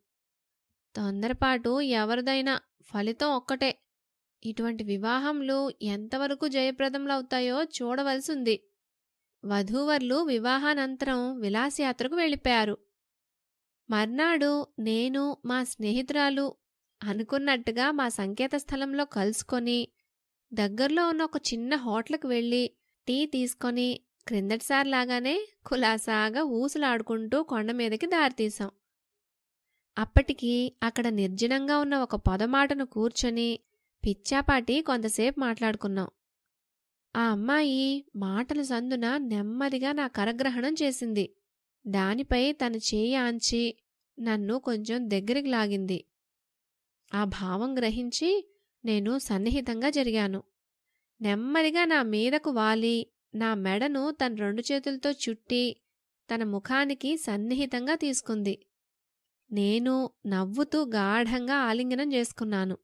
తొందరపాటు ఎవరిదైనా ఫలితం ఒక్కటే ఇటువంటి వివాహంలు ఎంతవరకు జయప్రదంలవుతాయో చూడవలసింది వధూవర్లు వివాహానంతరం విలాసయాత్రకు వెళ్ళిపోయారు మర్నాడు నేను మా స్నేహితురాలు అనుకున్నట్టుగా మా సంకేత స్థలంలో కలుసుకొని దగ్గరలో ఉన్న ఒక చిన్న హోటల్కి వెళ్ళి టీ తీసుకొని క్రిందటిసారిలాగానే లాగానే కులాసాగా ఊసులాడుకుంటూ కొండ మీదకి దారితీశాం అప్పటికి అక్కడ నిర్జనంగా ఉన్న ఒక పొదమాటను కూర్చొని పిచ్చాపాటి కొంతసేపు మాట్లాడుకున్నాం ఆ అమ్మాయి మాటల సందున నెమ్మదిగా నా కరగ్రహణం చేసింది దానిపై తన చేయి ఆంచి నన్ను కొంచెం దగ్గరికి లాగింది ఆ భావం గ్రహించి నేను సన్నిహితంగా జరిగాను నెమ్మదిగా నా మీదకు వాలి నా మెడను తన రెండు చేతులతో చుట్టి తన ముఖానికి సన్నిహితంగా తీసుకుంది నేను నవ్వుతూ గాఢంగా ఆలింగనం చేసుకున్నాను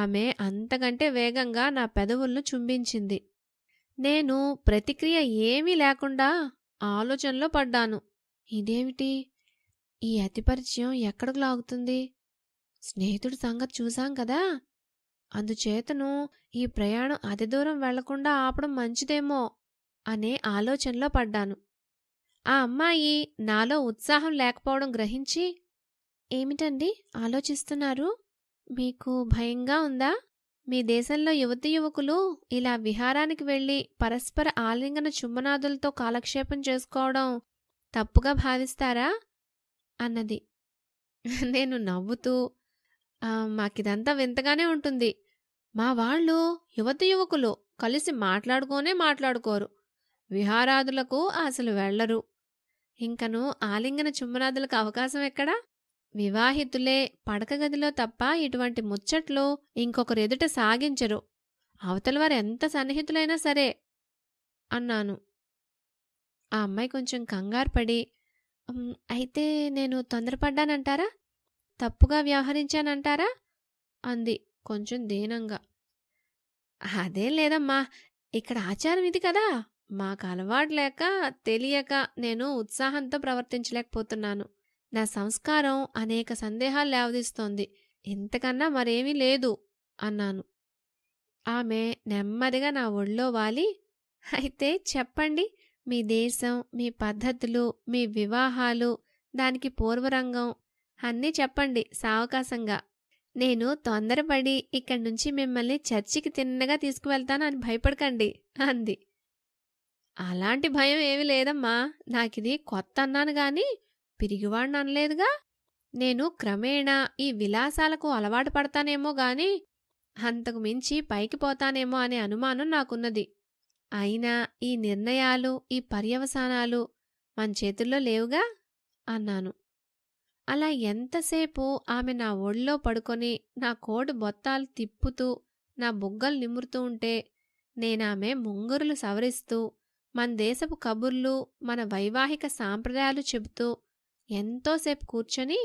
ఆమె అంతకంటే వేగంగా నా పెదవులను చుంబించింది నేను ప్రతిక్రియ ఏమీ లేకుండా ఆలోచనలో పడ్డాను ఇదేమిటి ఈ అతిపరిచయం ఎక్కడికి లాగుతుంది స్నేహితుడి సంగతి చూశాం కదా అందుచేతను ఈ ప్రయాణం అతి దూరం వెళ్లకుండా ఆపడం మంచిదేమో అనే ఆలోచనలో పడ్డాను ఆ అమ్మాయి నాలో ఉత్సాహం లేకపోవడం గ్రహించి ఏమిటండి ఆలోచిస్తున్నారు మీకు భయంగా ఉందా మీ దేశంలో యువతి యువకులు ఇలా విహారానికి వెళ్ళి పరస్పర ఆలింగన చుమ్మనాదులతో కాలక్షేపం చేసుకోవడం తప్పుగా భావిస్తారా అన్నది నేను నవ్వుతూ మాకిదంతా వింతగానే ఉంటుంది మా వాళ్ళు యువతి యువకులు కలిసి మాట్లాడుకోనే మాట్లాడుకోరు విహారాదులకు అసలు వెళ్ళరు ఇంకను ఆలింగన చుమ్మనాదులకు అవకాశం ఎక్కడా వివాహితులే పడకగదిలో తప్ప ఇటువంటి ముచ్చట్లు ఇంకొకరు ఎదుట సాగించరు అవతలవారు ఎంత సన్నిహితులైనా సరే అన్నాను ఆ అమ్మాయి కొంచెం కంగారు పడి అయితే నేను తొందరపడ్డానంటారా తప్పుగా వ్యవహరించానంటారా అంది కొంచెం దీనంగా అదేం లేదమ్మా ఇక్కడ ఆచారం ఇది కదా మాకు అలవాటు లేక తెలియక నేను ఉత్సాహంతో ప్రవర్తించలేకపోతున్నాను నా సంస్కారం అనేక సందేహాలు లేవదీస్తోంది ఇంతకన్నా మరేమీ లేదు అన్నాను ఆమె నెమ్మదిగా నా ఒళ్ళో వాలి అయితే చెప్పండి మీ దేశం మీ పద్ధతులు మీ వివాహాలు దానికి పూర్వరంగం అన్నీ చెప్పండి సావకాశంగా నేను తొందరపడి ఇక్కడి నుంచి మిమ్మల్ని చర్చికి తిన్నగా తీసుకువెళ్తాను అని భయపడకండి అంది అలాంటి భయం ఏమీ లేదమ్మా నాకిది కొత్త అన్నాను కానీ పిరిగివాడిని అనలేదుగా నేను క్రమేణా ఈ విలాసాలకు అలవాటు పడతానేమో గాని అంతకు మించి పైకి పోతానేమో అనే అనుమానం నాకున్నది అయినా ఈ నిర్ణయాలు ఈ పర్యవసానాలు మన చేతుల్లో లేవుగా అన్నాను అలా ఎంతసేపు ఆమె నా ఒళ్ళో పడుకొని నా కోడు బొత్తాలు తిప్పుతూ నా బుగ్గలు నిమురుతూ ఉంటే నేనామె ముంగురులు సవరిస్తూ మన దేశపు కబుర్లు మన వైవాహిక సాంప్రదాయాలు చెబుతూ ఎంతోసేపు కూర్చొని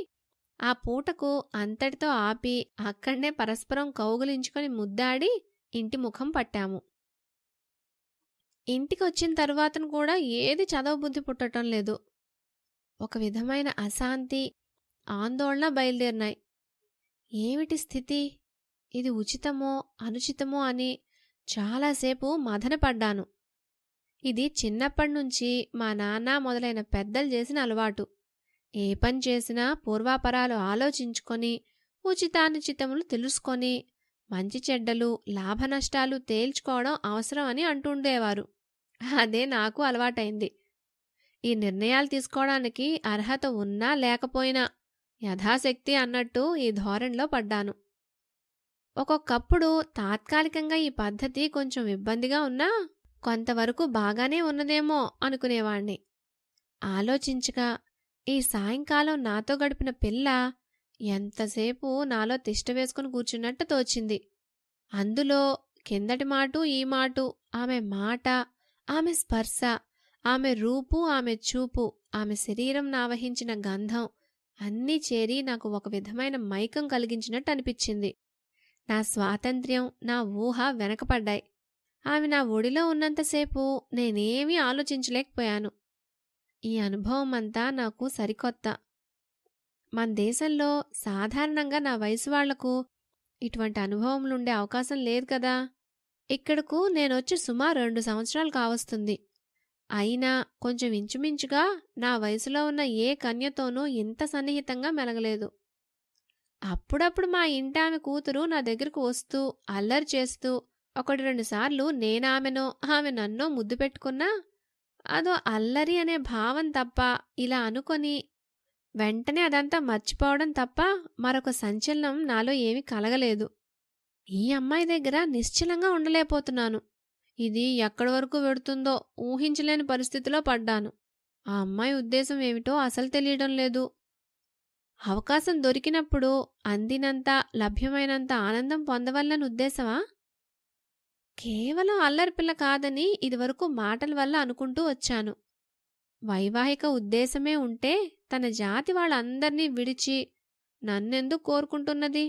ఆ పూటకు అంతటితో ఆపి అక్కడనే పరస్పరం కౌగులించుకొని ముద్దాడి ఇంటి ముఖం పట్టాము ఇంటికి వచ్చిన తర్వాతను కూడా ఏది చదవబుద్ధి పుట్టటం లేదు ఒక విధమైన అశాంతి ఆందోళన బయలుదేరినాయి ఏమిటి స్థితి ఇది ఉచితమో అనుచితమో అని చాలాసేపు మదనపడ్డాను ఇది చిన్నప్పటి నుంచి మా నాన్న మొదలైన పెద్దలు చేసిన అలవాటు ఏ పని చేసినా పూర్వాపరాలు ఆలోచించుకొని ఉచితానుచితములు తెలుసుకొని మంచి చెడ్డలు లాభ నష్టాలు తేల్చుకోవడం అవసరం అని అంటుండేవారు అదే నాకు అలవాటైంది ఈ నిర్ణయాలు తీసుకోవడానికి అర్హత ఉన్నా లేకపోయినా యథాశక్తి అన్నట్టు ఈ ధోరణిలో పడ్డాను ఒక్కొక్కప్పుడు తాత్కాలికంగా ఈ పద్ధతి కొంచెం ఇబ్బందిగా ఉన్నా కొంతవరకు బాగానే ఉన్నదేమో అనుకునేవాణ్ణి ఆలోచించగా ఈ సాయంకాలం నాతో గడిపిన పిల్ల ఎంతసేపు నాలో తిష్ట వేసుకుని కూర్చున్నట్టు తోచింది అందులో కిందటి మాటు ఈ మాటు ఆమె మాట ఆమె స్పర్శ ఆమె రూపు ఆమె చూపు ఆమె శరీరం నావహించిన గంధం అన్నీ చేరి నాకు ఒక విధమైన మైకం కలిగించినట్టు అనిపించింది నా స్వాతంత్ర్యం నా ఊహ వెనకపడ్డాయి ఆమె నా ఒడిలో ఉన్నంతసేపు నేనేమీ ఆలోచించలేకపోయాను ఈ అనుభవం అంతా నాకు సరికొత్త మన దేశంలో సాధారణంగా నా వయసు వాళ్లకు ఇటువంటి అనుభవములుండే అవకాశం లేదు కదా ఇక్కడకు నేనొచ్చి సుమారు రెండు సంవత్సరాలు కావస్తుంది అయినా కొంచెం ఇంచుమించుగా నా వయసులో ఉన్న ఏ కన్యతోనూ ఇంత సన్నిహితంగా మెలగలేదు అప్పుడప్పుడు మా ఇంటి ఆమె కూతురు నా దగ్గరకు వస్తూ అల్లరి చేస్తూ ఒకటి రెండు సార్లు నేనామెనో ఆమె నన్నో ముద్దు పెట్టుకున్నా అదో అల్లరి అనే భావం తప్ప ఇలా అనుకొని వెంటనే అదంతా మర్చిపోవడం తప్ప మరొక సంచలనం నాలో ఏమీ కలగలేదు ఈ అమ్మాయి దగ్గర నిశ్చలంగా ఉండలేకపోతున్నాను ఇది ఎక్కడి వరకు వెడుతుందో ఊహించలేని పరిస్థితిలో పడ్డాను ఆ అమ్మాయి ఉద్దేశం ఏమిటో అసలు తెలియడం లేదు అవకాశం దొరికినప్పుడు అందినంత లభ్యమైనంత ఆనందం పొందవల్లని ఉద్దేశమా కేవలం అల్లరిపిల్ల కాదని ఇదివరకు మాటల వల్ల అనుకుంటూ వచ్చాను వైవాహిక ఉద్దేశమే ఉంటే తన జాతి వాళ్ళందర్నీ విడిచి నన్నెందుకు కోరుకుంటున్నది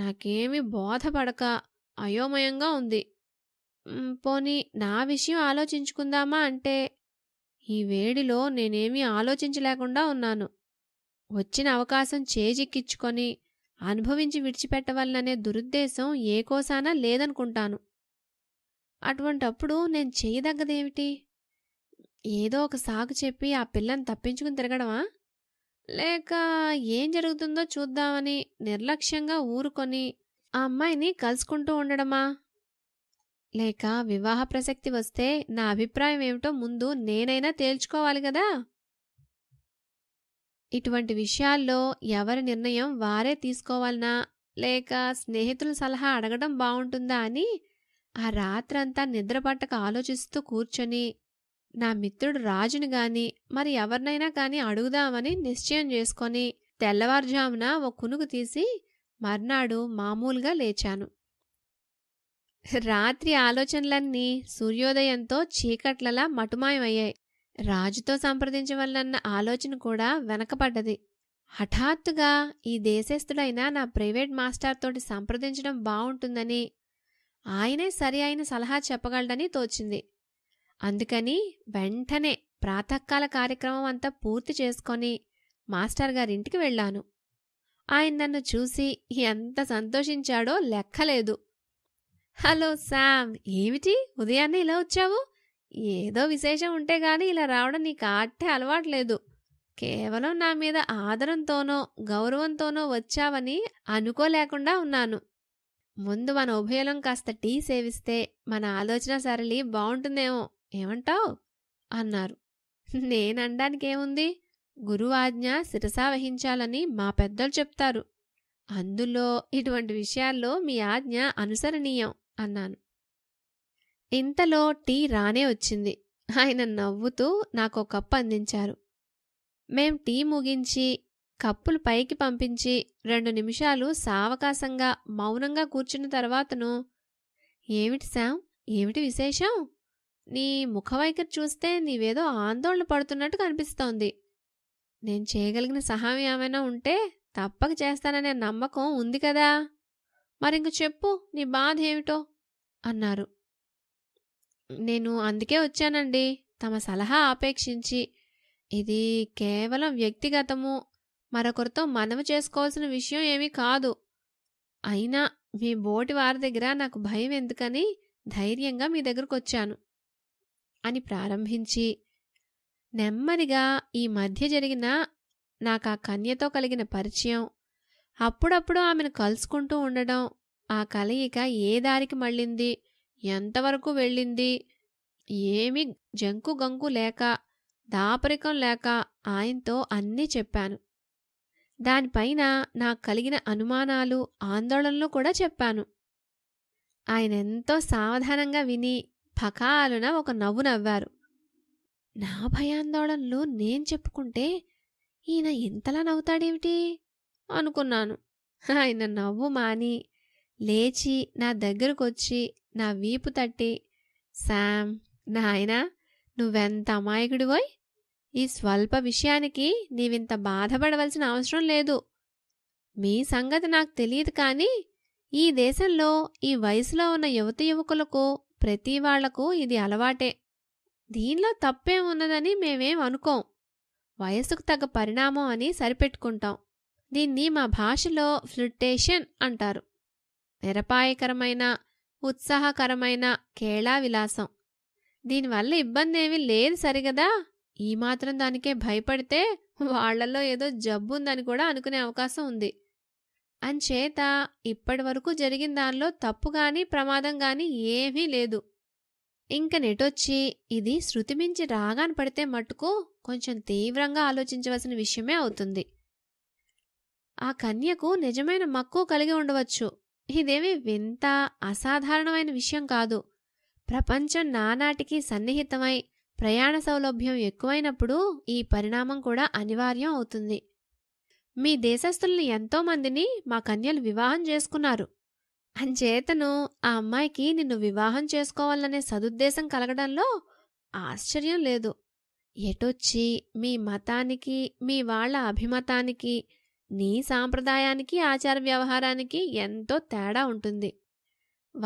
నాకేమి బోధపడక అయోమయంగా ఉంది పోనీ నా విషయం ఆలోచించుకుందామా అంటే ఈ వేడిలో నేనేమీ ఆలోచించలేకుండా ఉన్నాను వచ్చిన అవకాశం చేజిక్కించుకొని అనుభవించి విడిచిపెట్టవలననే దురుద్దేశం ఏ కోసానా లేదనుకుంటాను అటువంటప్పుడు నేను చేయదగ్గదేమిటి ఏదో ఒక సాకు చెప్పి ఆ పిల్లని తప్పించుకుని తిరగడమా లేక ఏం జరుగుతుందో చూద్దామని నిర్లక్ష్యంగా ఊరుకొని ఆ అమ్మాయిని కలుసుకుంటూ ఉండడమా లేక వివాహ ప్రసక్తి వస్తే నా అభిప్రాయం ఏమిటో ముందు నేనైనా తేల్చుకోవాలి కదా ఇటువంటి విషయాల్లో ఎవరి నిర్ణయం వారే తీసుకోవాలనా లేక స్నేహితుల సలహా అడగడం బాగుంటుందా అని ఆ రాత్రంతా నిద్రపట్టక ఆలోచిస్తూ కూర్చొని నా మిత్రుడు రాజుని గాని మరి ఎవరినైనా కానీ అడుగుదామని నిశ్చయం చేసుకొని తెల్లవారుజామున ఓ కునుకు తీసి మర్నాడు మామూలుగా లేచాను రాత్రి ఆలోచనలన్నీ సూర్యోదయంతో చీకట్లలా మటుమాయమయ్యాయి రాజుతో సంప్రదించవల్లన్న ఆలోచన కూడా వెనకపడ్డది హఠాత్తుగా ఈ దేశస్థుడైన నా ప్రైవేట్ మాస్టర్తోటి సంప్రదించడం బావుంటుందని ఆయనే సరి అయిన సలహా చెప్పగలడని తోచింది అందుకని వెంటనే ప్రాతకాల కార్యక్రమం అంతా పూర్తి చేసుకొని మాస్టర్ గారింటికి వెళ్ళాను ఆయన నన్ను చూసి ఎంత సంతోషించాడో లెక్కలేదు హలో శామ్ ఏమిటి ఉదయాన్నే ఇలా వచ్చావు ఏదో విశేషం ఉంటే గాని ఇలా రావడం నీకు అట్టే అలవాట్లేదు కేవలం నా మీద ఆదరంతోనో గౌరవంతోనో వచ్చావని అనుకోలేకుండా ఉన్నాను ముందు మన ఉభయలం కాస్త టీ సేవిస్తే మన ఆలోచన సరళి బాగుంటుందేమో ఏమంటావు అన్నారు నేనండానికేముంది గురువాజ్ఞ శిరసా వహించాలని మా పెద్దలు చెప్తారు అందులో ఇటువంటి విషయాల్లో మీ ఆజ్ఞ అనుసరణీయం అన్నాను ఇంతలో టీ రానే వచ్చింది ఆయన నవ్వుతూ నాకు కప్పు అందించారు మేం టీ ముగించి కప్పులు పైకి పంపించి రెండు నిమిషాలు సావకాశంగా మౌనంగా కూర్చున్న తర్వాతను ఏమిటి శామ్ ఏమిటి విశేషం నీ ముఖవైఖరి చూస్తే నీవేదో ఆందోళన పడుతున్నట్టు కనిపిస్తోంది నేను చేయగలిగిన సహాయం ఏమైనా ఉంటే తప్పక చేస్తాననే నమ్మకం ఉంది కదా మరింక చెప్పు నీ బాధ ఏమిటో అన్నారు నేను అందుకే వచ్చానండి తమ సలహా ఆపేక్షించి ఇది కేవలం వ్యక్తిగతము మరొకరితో మనవి చేసుకోవాల్సిన విషయం ఏమీ కాదు అయినా మీ బోటి వారి దగ్గర నాకు భయం ఎందుకని ధైర్యంగా మీ దగ్గరకు వచ్చాను అని ప్రారంభించి నెమ్మదిగా ఈ మధ్య జరిగిన నాకు ఆ కన్యతో కలిగిన పరిచయం అప్పుడప్పుడు ఆమెను కలుసుకుంటూ ఉండడం ఆ కలయిక ఏ దారికి మళ్ళింది ఎంతవరకు వెళ్ళింది ఏమి జంకు గంకు లేక దాపరికం లేక ఆయనతో అన్నీ చెప్పాను దానిపైన నాకు కలిగిన అనుమానాలు ఆందోళనలు కూడా చెప్పాను ఆయన ఎంతో సావధానంగా విని పకాలున ఒక నవ్వు నవ్వారు నా భయాందోళనలు నేను చెప్పుకుంటే ఈయన ఇంతలా నవ్వుతాడేమిటి అనుకున్నాను ఆయన నవ్వు మాని లేచి నా దగ్గరకొచ్చి నా వీపు తట్టి శామ్ నాయనా నువ్వెంత అమాయకుడివోయ్ ఈ స్వల్ప విషయానికి నీవింత బాధపడవలసిన అవసరం లేదు మీ సంగతి నాకు తెలియదు కానీ ఈ దేశంలో ఈ వయసులో ఉన్న యువతి యువకులకు ప్రతి వాళ్లకు ఇది అలవాటే దీనిలో తప్పేం ఉన్నదని మేమేం అనుకోం వయసుకు తగ్గ పరిణామం అని సరిపెట్టుకుంటాం దీన్ని మా భాషలో ఫ్లిటేషన్ అంటారు నిరపాయకరమైన ఉత్సాహకరమైన కేళా విలాసం దీనివల్ల ఇబ్బంది ఏమీ లేదు సరిగదా ఈ మాత్రం దానికే భయపడితే వాళ్లలో ఏదో జబ్బు ఉందని కూడా అనుకునే అవకాశం ఉంది అంచేత ఇప్పటి వరకు జరిగిన దానిలో తప్పు కానీ ప్రమాదం కానీ ఏమీ లేదు ఇంక నెటొచ్చి ఇది శృతిమించి రాగాన పడితే మట్టుకు కొంచెం తీవ్రంగా ఆలోచించవలసిన విషయమే అవుతుంది ఆ కన్యకు నిజమైన మక్కువ కలిగి ఉండవచ్చు ఇదేమి వింత అసాధారణమైన విషయం కాదు ప్రపంచం నానాటికి సన్నిహితమై ప్రయాణ సౌలభ్యం ఎక్కువైనప్పుడు ఈ పరిణామం కూడా అనివార్యం అవుతుంది మీ దేశస్థుల్ని ఎంతోమందిని మా కన్యలు వివాహం చేసుకున్నారు అంచేతను ఆ అమ్మాయికి నిన్ను వివాహం చేసుకోవాలనే సదుద్దేశం కలగడంలో ఆశ్చర్యం లేదు ఎటొచ్చి మీ మతానికి మీ వాళ్ళ అభిమతానికి నీ సాంప్రదాయానికి ఆచార వ్యవహారానికి ఎంతో తేడా ఉంటుంది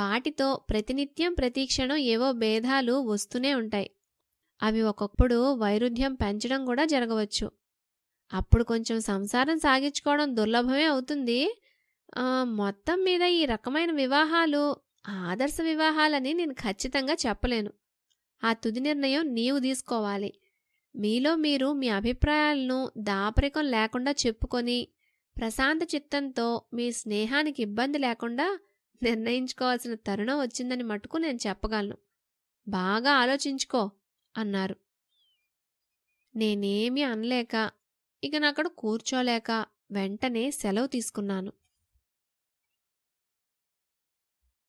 వాటితో ప్రతినిత్యం ప్రతీక్షణం ఏవో భేదాలు వస్తూనే ఉంటాయి అవి ఒక్కొక్కప్పుడు వైరుధ్యం పెంచడం కూడా జరగవచ్చు అప్పుడు కొంచెం సంసారం సాగించుకోవడం దుర్లభమే అవుతుంది మొత్తం మీద ఈ రకమైన వివాహాలు ఆదర్శ వివాహాలని నేను ఖచ్చితంగా చెప్పలేను ఆ తుది నిర్ణయం నీవు తీసుకోవాలి మీలో మీరు మీ అభిప్రాయాలను దాపరికం లేకుండా చెప్పుకొని ప్రశాంత చిత్తంతో మీ స్నేహానికి ఇబ్బంది లేకుండా నిర్ణయించుకోవాల్సిన తరుణం వచ్చిందని మటుకు నేను చెప్పగలను బాగా ఆలోచించుకో అన్నారు నేనేమి అనలేక ఇక నాకడ కూర్చోలేక వెంటనే సెలవు తీసుకున్నాను